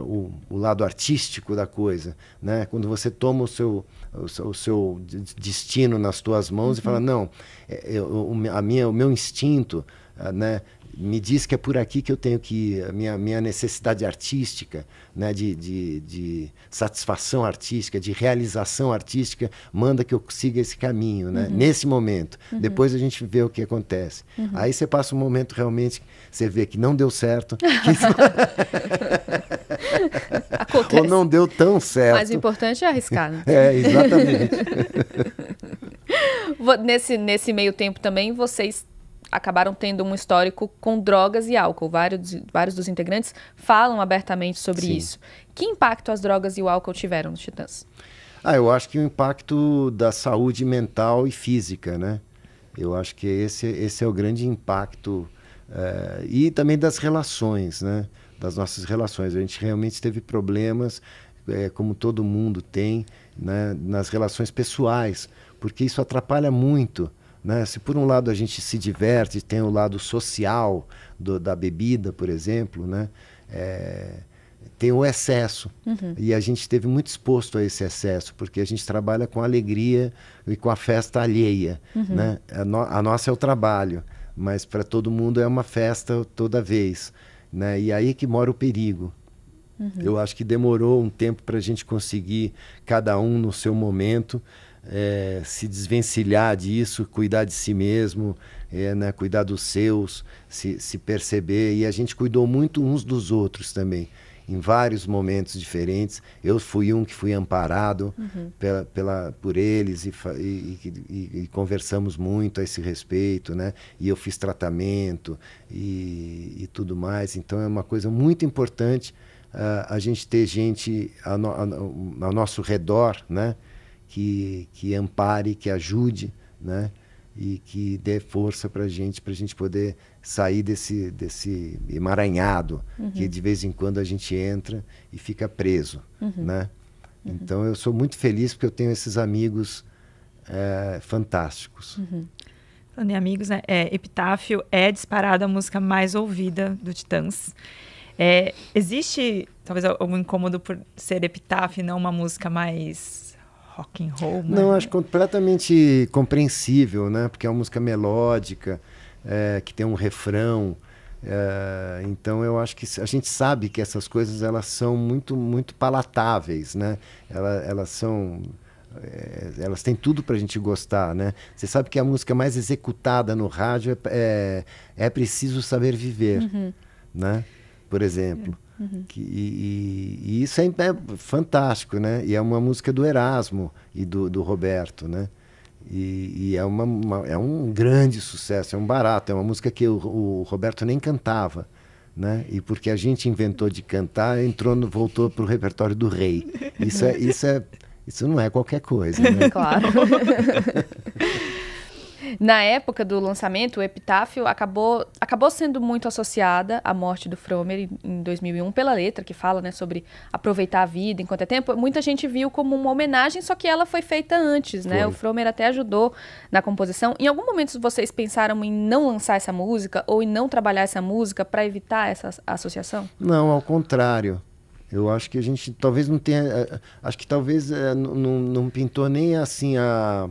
o, o, lado artístico da coisa. Né? Quando você toma o seu, o seu, o seu destino nas tuas mãos uhum. e fala: uhum. não, é, eu, a minha, o meu instinto. Ah, né? me diz que é por aqui que eu tenho que a minha minha necessidade artística, né, de, de, de satisfação artística, de realização artística, manda que eu siga esse caminho, né? Uhum. Nesse momento. Uhum. Depois a gente vê o que acontece. Uhum. Aí você passa um momento realmente você vê que não deu certo, que... ou não deu tão certo. mais importante é arriscar. Né? é exatamente. Nesse, nesse meio tempo também, vocês acabaram tendo um histórico com drogas e álcool. Vários, vários dos integrantes falam abertamente sobre Sim. isso. Que impacto as drogas e o álcool tiveram nos Titãs? Ah, eu acho que o impacto da saúde mental e física, né? Eu acho que esse, esse é o grande impacto. Eh, e também das relações, né? Das nossas relações. A gente realmente teve problemas, é, como todo mundo tem, né? nas relações pessoais, porque isso atrapalha muito né? Se por um lado a gente se diverte, tem o lado social do, da bebida, por exemplo, né? É, tem o excesso. Uhum. E a gente esteve muito exposto a esse excesso, porque a gente trabalha com alegria e com a festa alheia. Uhum. Né? A, no, a nossa é o trabalho, mas para todo mundo é uma festa toda vez. Né? E aí que mora o perigo. Uhum. Eu acho que demorou um tempo para a gente conseguir, cada um no seu momento, é, se desvencilhar disso, cuidar de si mesmo, é, né, cuidar dos seus, se, se perceber. E a gente cuidou muito uns dos outros também em vários momentos diferentes. Eu fui um que fui amparado uhum. pela, pela, por eles e, e, e, e, conversamos muito a esse respeito, né? E eu fiz tratamento e, tudo mais. Então é uma coisa muito importante uh, a gente ter gente ao, ao, ao nosso redor, né? que, que ampare, que ajude, né? E que dê força para a gente, para a gente poder sair desse, desse emaranhado uhum. que de vez em quando a gente entra e fica preso, uhum. né? Uhum. Então eu sou muito feliz porque eu tenho esses amigos é, fantásticos. Uhum. Falando em amigos, né? É, Epitáfio é disparada a música mais ouvida do Titãs. É, existe talvez algum incômodo por ser Epitáfio e não uma música mais rock and roll. Mas... Não, né? acho completamente compreensível, né? Porque é uma música melódica, é, que tem um refrão. É, então eu acho que a gente sabe que essas coisas elas são muito muito palatáveis, né? Elas, elas são é, elas têm tudo para a gente gostar, né? Você sabe que a música mais executada no rádio é, é, é preciso saber viver, uhum. né? Por exemplo. Uhum. Que, e, e, isso é, é, fantástico, né? E é uma música do Erasmo e do, do Roberto, né? E, e é, uma, uma, é um grande sucesso, é um barato. É uma música que o, o Roberto nem cantava. Né? E porque a gente inventou de cantar, entrou no, voltou para o repertório do rei. Isso é, isso é, isso não é qualquer coisa, né? Claro. Na época do lançamento, o Epitáfio acabou, acabou sendo muito associada à morte do Fromer em 2001 pela letra que fala, né, sobre aproveitar a vida enquanto é tempo. Muita gente viu como uma homenagem, só que ela foi feita antes, né? Foi. O Fromer até ajudou na composição. Em algum momento vocês pensaram em não lançar essa música ou em não trabalhar essa música para evitar essa associação? Não, ao contrário. Eu acho que a gente talvez não tenha. Eh, acho que talvez é, não, não pintou nem assim a,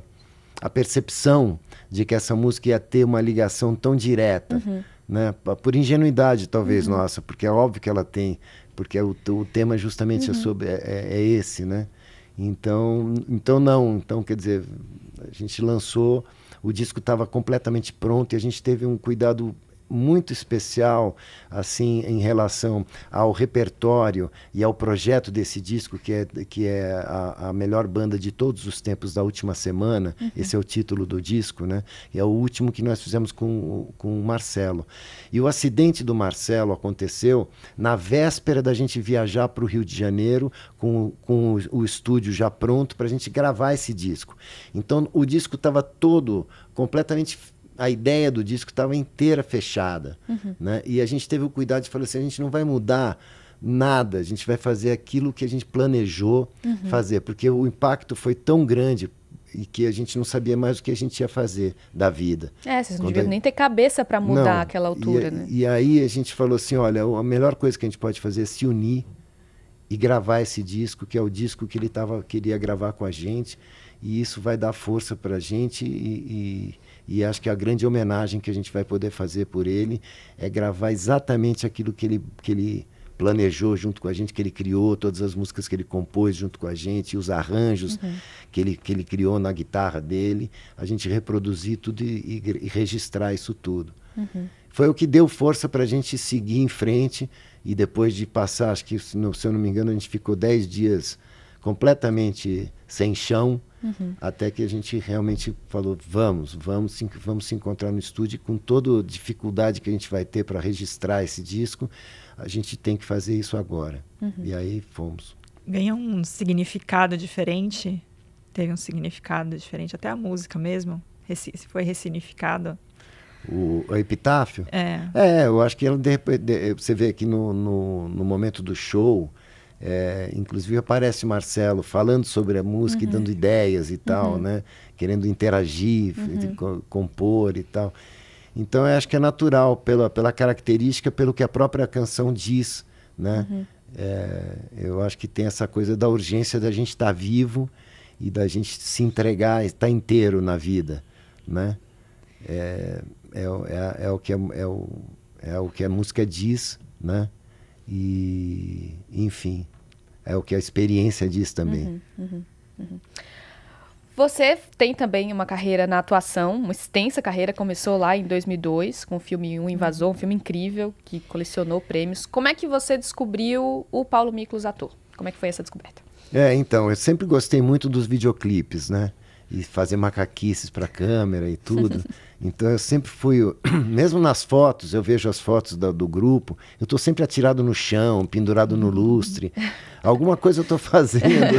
a percepção de que essa música ia ter uma ligação tão direta. Uhum. Né? Por ingenuidade, talvez, uhum. nossa, porque é óbvio que ela tem, porque é o, o tema justamente é uhum. é, sobre, é, é, esse, né? Então, então não, então quer dizer, a gente lançou, o disco estava completamente pronto e a gente teve um cuidado muito especial assim em relação ao repertório e ao projeto desse disco que é, que é a, a melhor banda de todos os tempos da última semana uhum. esse é o título do disco né e é o último que nós fizemos com, com o Marcelo e o acidente do Marcelo aconteceu na véspera da gente viajar para o Rio de Janeiro com, com o, o estúdio já pronto para a gente gravar esse disco então o disco estava todo completamente a ideia do disco estava inteira fechada. Uhum. Né? E a gente teve o cuidado de falar assim: a gente não vai mudar nada, a gente vai fazer aquilo que a gente planejou uhum. fazer, porque o impacto foi tão grande e que a gente não sabia mais o que a gente ia fazer da vida. É, vocês não Quando deviam a... nem ter cabeça para mudar não, aquela altura, e, né? E aí a gente falou assim, olha, a melhor coisa que a gente pode fazer é se unir e gravar esse disco, que é o disco que ele tava, queria gravar com a gente, e isso vai dar força para a gente e, e e acho que a grande homenagem que a gente vai poder fazer por ele é gravar exatamente aquilo que ele, que ele planejou junto com a gente, que ele criou, todas as músicas que ele compôs junto com a gente, os arranjos uhum. que, ele, que ele criou na guitarra dele. A gente reproduzir tudo e, e, e registrar isso tudo. Uhum. Foi o que deu força para a gente seguir em frente e depois de passar, acho que, se, não, se eu não me engano, a gente ficou 10 dias completamente sem chão, uhum. até que a gente realmente falou: vamos, vamos, vamos se encontrar no estúdio. Com toda dificuldade que a gente vai ter para registrar esse disco, a gente tem que fazer isso agora. Uhum. E aí fomos. Ganha um significado diferente, teve um significado diferente, até a música mesmo foi ressignificado. O, o, epitáfio? É. É, eu acho que ela, de, de, você vê aqui no, no, no momento do show, é, inclusive aparece Marcelo falando sobre a música uhum. e dando ideias e tal, uhum. né? Querendo interagir, uhum. compor e tal. Então eu acho que é natural pela, pela característica, pelo que a própria canção diz, né? Uhum. É, eu acho que tem essa coisa da urgência da gente estar tá vivo e da gente se entregar, estar tá inteiro na vida, né? É, é, é, é o que é, é, o, é o que a música diz, né? E, enfim, é o que a experiência diz também. Uhum, uhum, uhum, você tem também uma carreira na atuação, uma extensa carreira, começou lá em 2002 com o filme Um Invasor, um filme incrível que colecionou prêmios. Como é que você descobriu o Paulo Miklos ator? Como é que foi essa descoberta? É, então, eu sempre gostei muito dos videoclipes, né? e fazer macaquices para a câmera e tudo. Então eu sempre fui, mesmo nas fotos, eu vejo as fotos do, do grupo, eu estou sempre atirado no chão, pendurado no hum. lustre. Alguma coisa eu estou fazendo.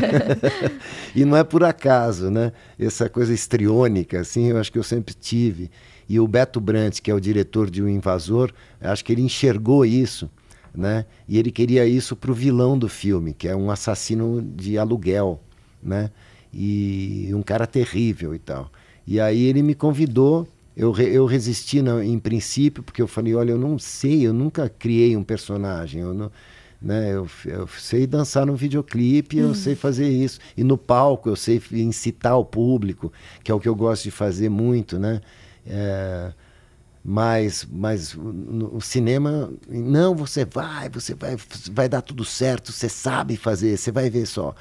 e não é por acaso, né? Essa coisa estriônica, assim, eu acho que eu sempre tive. E o Beto Brandt, que é o diretor de O Invasor, acho que ele enxergou isso. Né? E ele queria isso para o vilão do filme, que é um assassino de aluguel. Né? e um cara terrível e tal. E aí ele me convidou, eu, eu resisti na, em princípio, porque eu falei, olha, eu não sei, eu nunca criei um personagem, eu não, né, eu, eu sei dançar no videoclipe, hum. eu sei fazer isso. E no palco eu sei incitar o público, que é o que eu gosto de fazer muito, né? É, mas, mas o cinema, não, você vai, você vai, vai dar tudo certo, você sabe fazer, você vai ver só.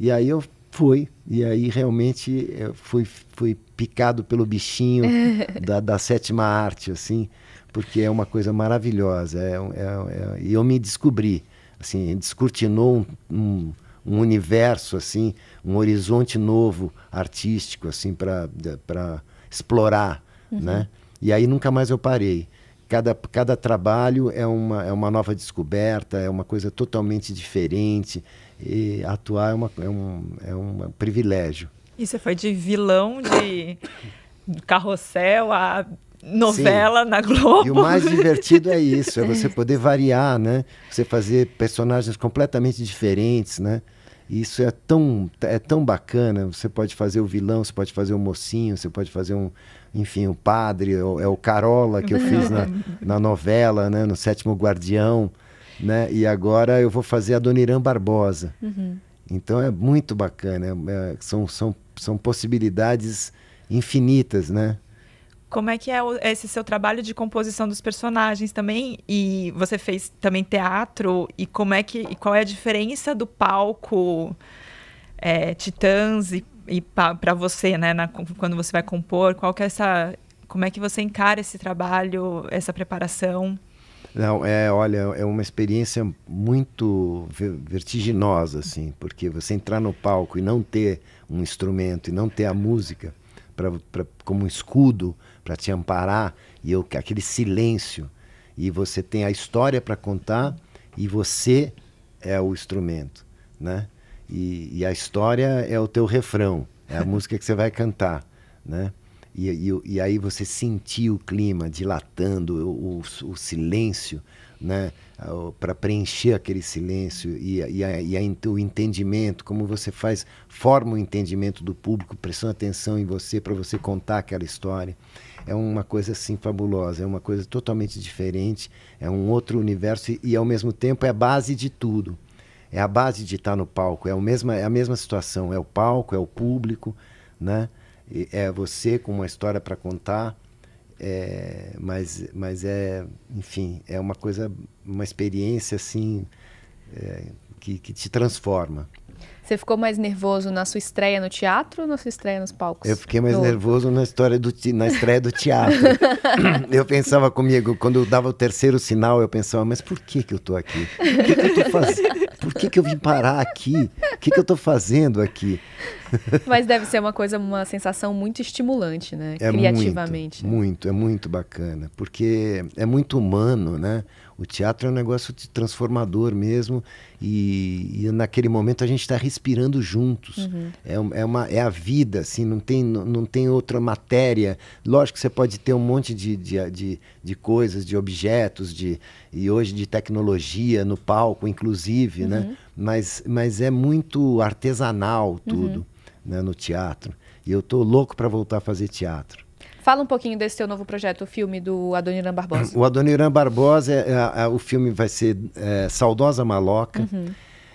E aí eu foi. E aí realmente é, fui, fui picado pelo bichinho da, da, sétima arte, assim, porque é uma coisa maravilhosa. É é e é, é, é, eu me descobri, assim, descortinou um, um, um, universo, assim, um horizonte novo artístico, assim, para explorar, uhum. né? E aí nunca mais eu parei. Cada, cada trabalho é uma, é uma nova descoberta, é uma coisa totalmente diferente e atuar é, uma, é, um, é um privilégio. E você foi de vilão de carrossel a novela Sim. na Globo. E o mais divertido é isso, é você poder variar, né? Você fazer personagens completamente diferentes, né? E isso é tão, é tão bacana. Você pode fazer o vilão, você pode fazer o mocinho, você pode fazer um, enfim, o padre, é o Carola que eu fiz na, na novela, né? No Sétimo Guardião né? E agora eu vou fazer a Dona Irã Barbosa. Uhum. Então é muito bacana, é, é são, são, são possibilidades infinitas, né? Como é que é esse seu trabalho de composição dos personagens também? E você fez também teatro e como é que e qual é a diferença do palco é, Titãs e, e para você, né? Na, quando você vai compor, qual que é essa, como é que você encara esse trabalho, essa preparação? Não, é, olha, é uma experiência muito vertiginosa, assim, porque você entrar no palco e não ter um instrumento e não ter a música pra, pra como um escudo para te amparar, e eu, aquele silêncio, e você tem a história para contar e você é o instrumento, né? E, e a história é o teu refrão, é a música que você vai cantar, né? E, e, e aí você sentiu o clima dilatando, o, o, o silêncio, né? Ah, para preencher aquele silêncio e, e, a, e a, o entendimento, como você faz, forma o entendimento do público, prestando atenção em você para você contar aquela história. É uma coisa assim fabulosa, é uma coisa totalmente diferente, é um outro universo e, e ao mesmo tempo é a base de tudo. É a base de estar tá no palco, é, o mesma, é a mesma situação, é o palco, é o público, né? é você com uma história para contar, é, mas, mas é, enfim, é uma coisa, uma experiência assim é, que, que te transforma. Você ficou mais nervoso na sua estreia no teatro ou na sua estreia nos palcos? Eu fiquei mais nervoso na história do na estreia do teatro. eu pensava comigo, quando eu dava o terceiro sinal, eu pensava, mas por que que eu tô aqui? Por que, que eu tô fazendo? Por que, que eu vim parar aqui? O que, que eu tô fazendo aqui? mas deve ser uma coisa, uma sensação muito estimulante, né? É Criativamente. Muito, né? muito, é muito bacana, porque é muito humano, né? O teatro é um negócio transformador mesmo e, e naquele momento a gente está respirando juntos. Uhum. É, é, uma, é a vida, assim, não tem, não, não tem outra matéria. Lógico que você pode ter um monte de, de, de, de coisas, de objetos, de, e hoje de tecnologia no palco, inclusive, né? uhum. né? Mas, mas é muito artesanal uhum. tudo uhum. né, no teatro. E eu tô louco para voltar a fazer teatro. Fala um pouquinho desse teu novo projeto, o filme do Adoniran Barbosa. O Adoniran Barbosa, é, é, é, o filme vai ser é, Saudosa Maloca. Uhum.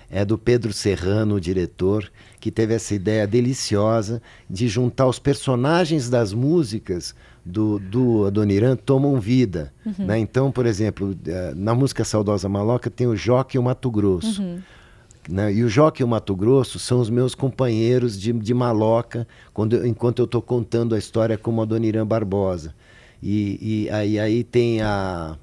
É do Pedro Serrano, o diretor, que teve essa ideia deliciosa de juntar os personagens das músicas do, do Adoniran tomam vida. Uhum. Né? Então, por exemplo, é, na música Saudosa Maloca tem o Joque e o Mato Grosso. Uhum. Né? E o Joque e o Mato Grosso são os meus companheiros de, de maloca quando, enquanto eu estou contando a história como a Dona Irã Barbosa. E, e aí, aí tem a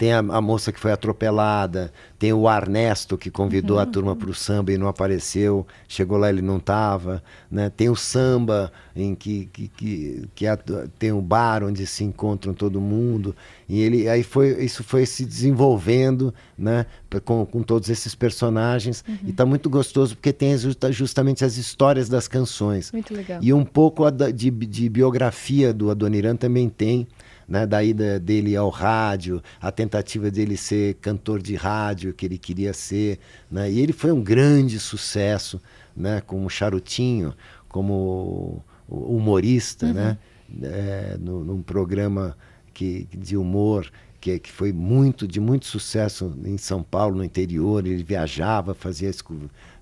tem a, a, moça que foi atropelada, tem o Arnesto que convidou uhum. a turma para o samba e não apareceu, chegou lá ele não estava, né? Tem o samba em que, que, que, que a, tem o bar onde se encontram todo mundo e ele aí foi isso foi se desenvolvendo, né? Com, com todos esses personagens uhum. e está muito gostoso porque tem justamente as histórias das canções muito legal e um pouco a, de, de biografia do Adoniran também tem né, da ida dele ao rádio, a tentativa dele ser cantor de rádio que ele queria ser, né, e ele foi um grande sucesso, né, como charutinho, como humorista, né, uhum. né, é, no, num programa que, de humor que, que, foi muito de muito sucesso em São Paulo, no interior. Ele viajava, fazia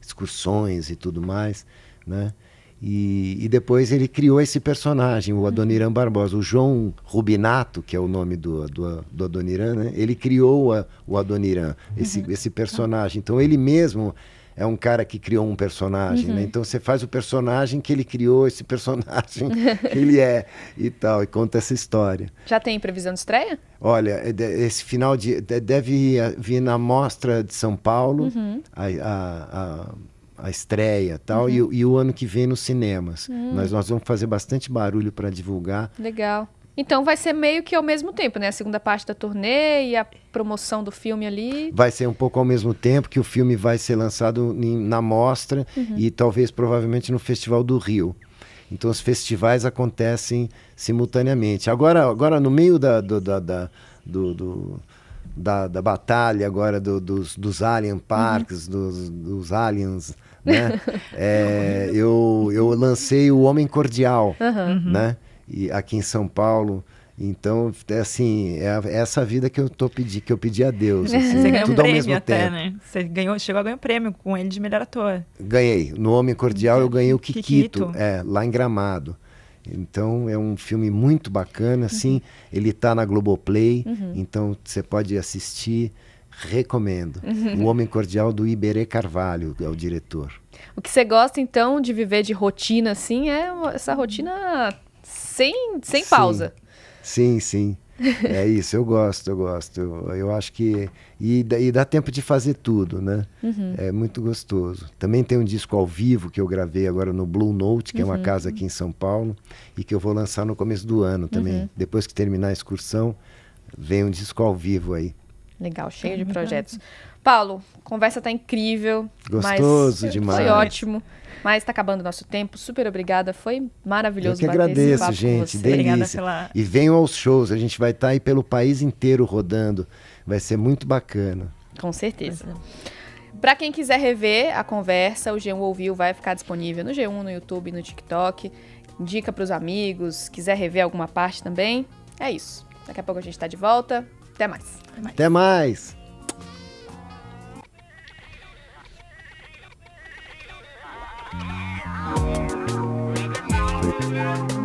excursões e tudo mais, né? E, e, depois ele criou esse personagem, o Adoniran uhum. Barbosa. O João Rubinato, que é o nome do, do, do Adoniran, né? ele criou a, o Adoniran, uhum. esse, uhum. esse tá. personagem. Então ele mesmo é um cara que criou um personagem, né? uhum. né? Então você faz o personagem que ele criou, esse personagem que ele é e tal, e conta essa história. Já tem previsão de estreia? Olha, é esse final de. deve vir na Mostra de São Paulo, uhum. a, a, a a estreia tal, uhum. e tal, e o ano que vem nos cinemas. Uhum. Mas nós vamos fazer bastante barulho para divulgar. Legal. Então vai ser meio que ao mesmo tempo, né? A segunda parte da turnê e a promoção do filme ali. Vai ser um pouco ao mesmo tempo que o filme vai ser lançado na mostra uhum. e talvez provavelmente no Festival do Rio. Então os festivais acontecem simultaneamente. Agora, agora no meio da, do, da, da do, do da, da, batalha agora do, dos, dos Alien Parks, uhum. dos, dos Aliens né? é, eu, eu lancei o Homem Cordial, uhum. né? E aqui em São Paulo. Então, é assim, é, é essa vida que eu tô pedi, que eu pedi a Deus. Assim, Você ganhou tudo um prêmio ao mesmo até, tempo. né? Você ganhou, chegou a ganhar um prêmio com ele de melhor ator. Ganhei. No Homem Cordial eu ganhei o Kikito, Kikito. É, lá em Gramado. Então é um filme muito bacana, assim. Uhum. Ele tá na Globoplay, uhum. então você pode assistir recomendo. O Homem Cordial do Iberê Carvalho é o diretor. O que você gosta então de viver de rotina assim é essa rotina sem, sem sim. pausa. Sim, sim. é isso, eu gosto, eu gosto. Eu, eu acho que. E, e, dá tempo de fazer tudo, né? Uhum. É muito gostoso. Também tem um disco ao vivo que eu gravei agora no Blue Note, que uhum. é uma uhum. casa aqui em São Paulo, e que eu vou lançar no começo do ano também. Uhum. Depois que terminar a excursão, vem um disco ao vivo aí. Legal, cheio de projetos. Paulo, conversa tá incrível. Gostoso mas demais. Foi ótimo. Mas está acabando o nosso tempo. Super obrigada. Foi maravilhoso. Eu que agradeço, gente. Delícia. Pela... E venham aos shows. A gente vai estar tá aí pelo país inteiro rodando. Vai ser muito bacana. Com certeza. Para quem quiser rever a conversa, o G1 Ouviu vai ficar disponível no G1, no YouTube, no TikTok. Dica para os amigos. Quiser rever alguma parte também. É isso. Daqui a pouco a gente está de volta. Até mais. Até mais. Até mais. Até mais.